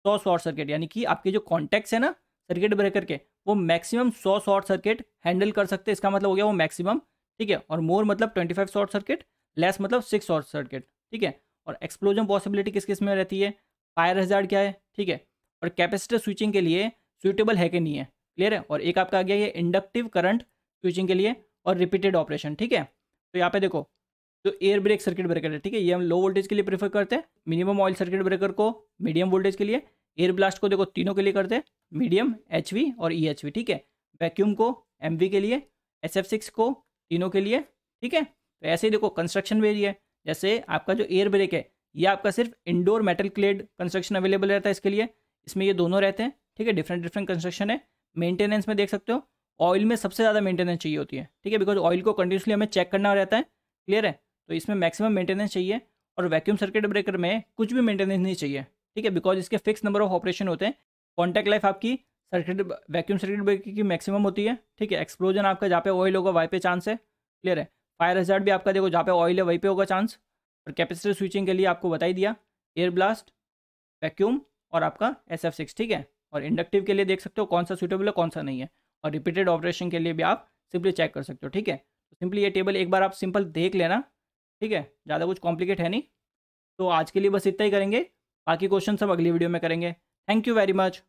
सौ शॉर्ट सर्किट यानी कि आपके जो कॉन्टैक्ट्स है ना सर्किट ब्रेकर के वो मैक्सिमम सौ शॉर्ट सर्किट हैंडल कर सकते हैं इसका मतलब हो गया वो मैक्सिमम ठीक है और मोर मतलब twenty five short circuit less मतलब सिक्स शॉर्ट सर्किट ठीक है और एक्सप्लोजन पॉसिबिलिटी किस किस में रहती है फायर हजार्ड क्या है ठीक है और कैपेसिटर स्विचिंग के लिए सुइटेबल है कि नहीं है क्लियर है और एक आपका आ गया ये इंडक्टिव करंट स्विचिंग के लिए और रिपीटेड ऑपरेशन ठीक है तो यहाँ पे देखो जो एयर ब्रेक सर्किट ब्रेकर है ठीक है ये हम लो वोल्टेज के लिए प्रीफर करते हैं मिनिमम ऑयल सर्किट ब्रेकर को मीडियम वोल्टेज के लिए एयर ब्लास्ट को देखो तीनों के लिए करते हैं मीडियम एच और ई e एच ठीक है वैक्यूम को एम के लिए एस को तीनों के लिए ठीक है तो ऐसे ही देखो कंस्ट्रक्शन में भी है जैसे आपका जो एयर ब्रेक है ये आपका सिर्फ indoor metal clad construction available रहता है इसके लिए इसमें ये दोनों रहते हैं ठीक है डिफरेंट डिफरेंट कंस्ट्रक्शन है मेंटेनेंस में देख सकते हो ऑयल में सबसे ज़्यादा मेंटेनेंस चाहिए होती है ठीक है बिकॉज ऑयल को कंटिन्यूसली हमें चेक करना रहता है क्लियर है तो इसमें मैक्सिमम मेंटेनेंस चाहिए और वैक्यूम सर्किट ब्रेकर में कुछ भी मेंटेनेंस नहीं चाहिए ठीक है बिकॉज इसके फिक्स नंबर ऑफ ऑपरेशन होते हैं कॉन्टैक्ट लाइफ आपकी सर्किट वैक्यूम सर्किट ब्रेकर की मैक्सिमम होती है ठीक है एक्सप्लोजन आपका जहाँ पे ऑयल होगा वहाँ पे चांस है क्लियर है फायर हजार्ड भी आपका देखो जहाँ पे ऑयल है वहीं पे होगा चांस और कैपेसिटर स्विचिंग के लिए आपको बताई दिया एयर ब्लास्ट वैक्यूम और आपका एस एफ सिक्स ठीक है और इंडक्टिव के लिए देख सकते हो कौन सा सुटेबल है कौन सा नहीं है और रिपीटेड ऑपरेशन के लिए भी आप सिंपली चेक कर सकते हो ठीक है तो सिंपली ये टेबल एक बार आप सिंपल देख लेना ठीक है ज़्यादा कुछ कॉम्प्लिकेट है नहीं तो आज के लिए बस इतना ही करेंगे बाकी क्वेश्चन सब अगली वीडियो में करेंगे थैंक यू वेरी मच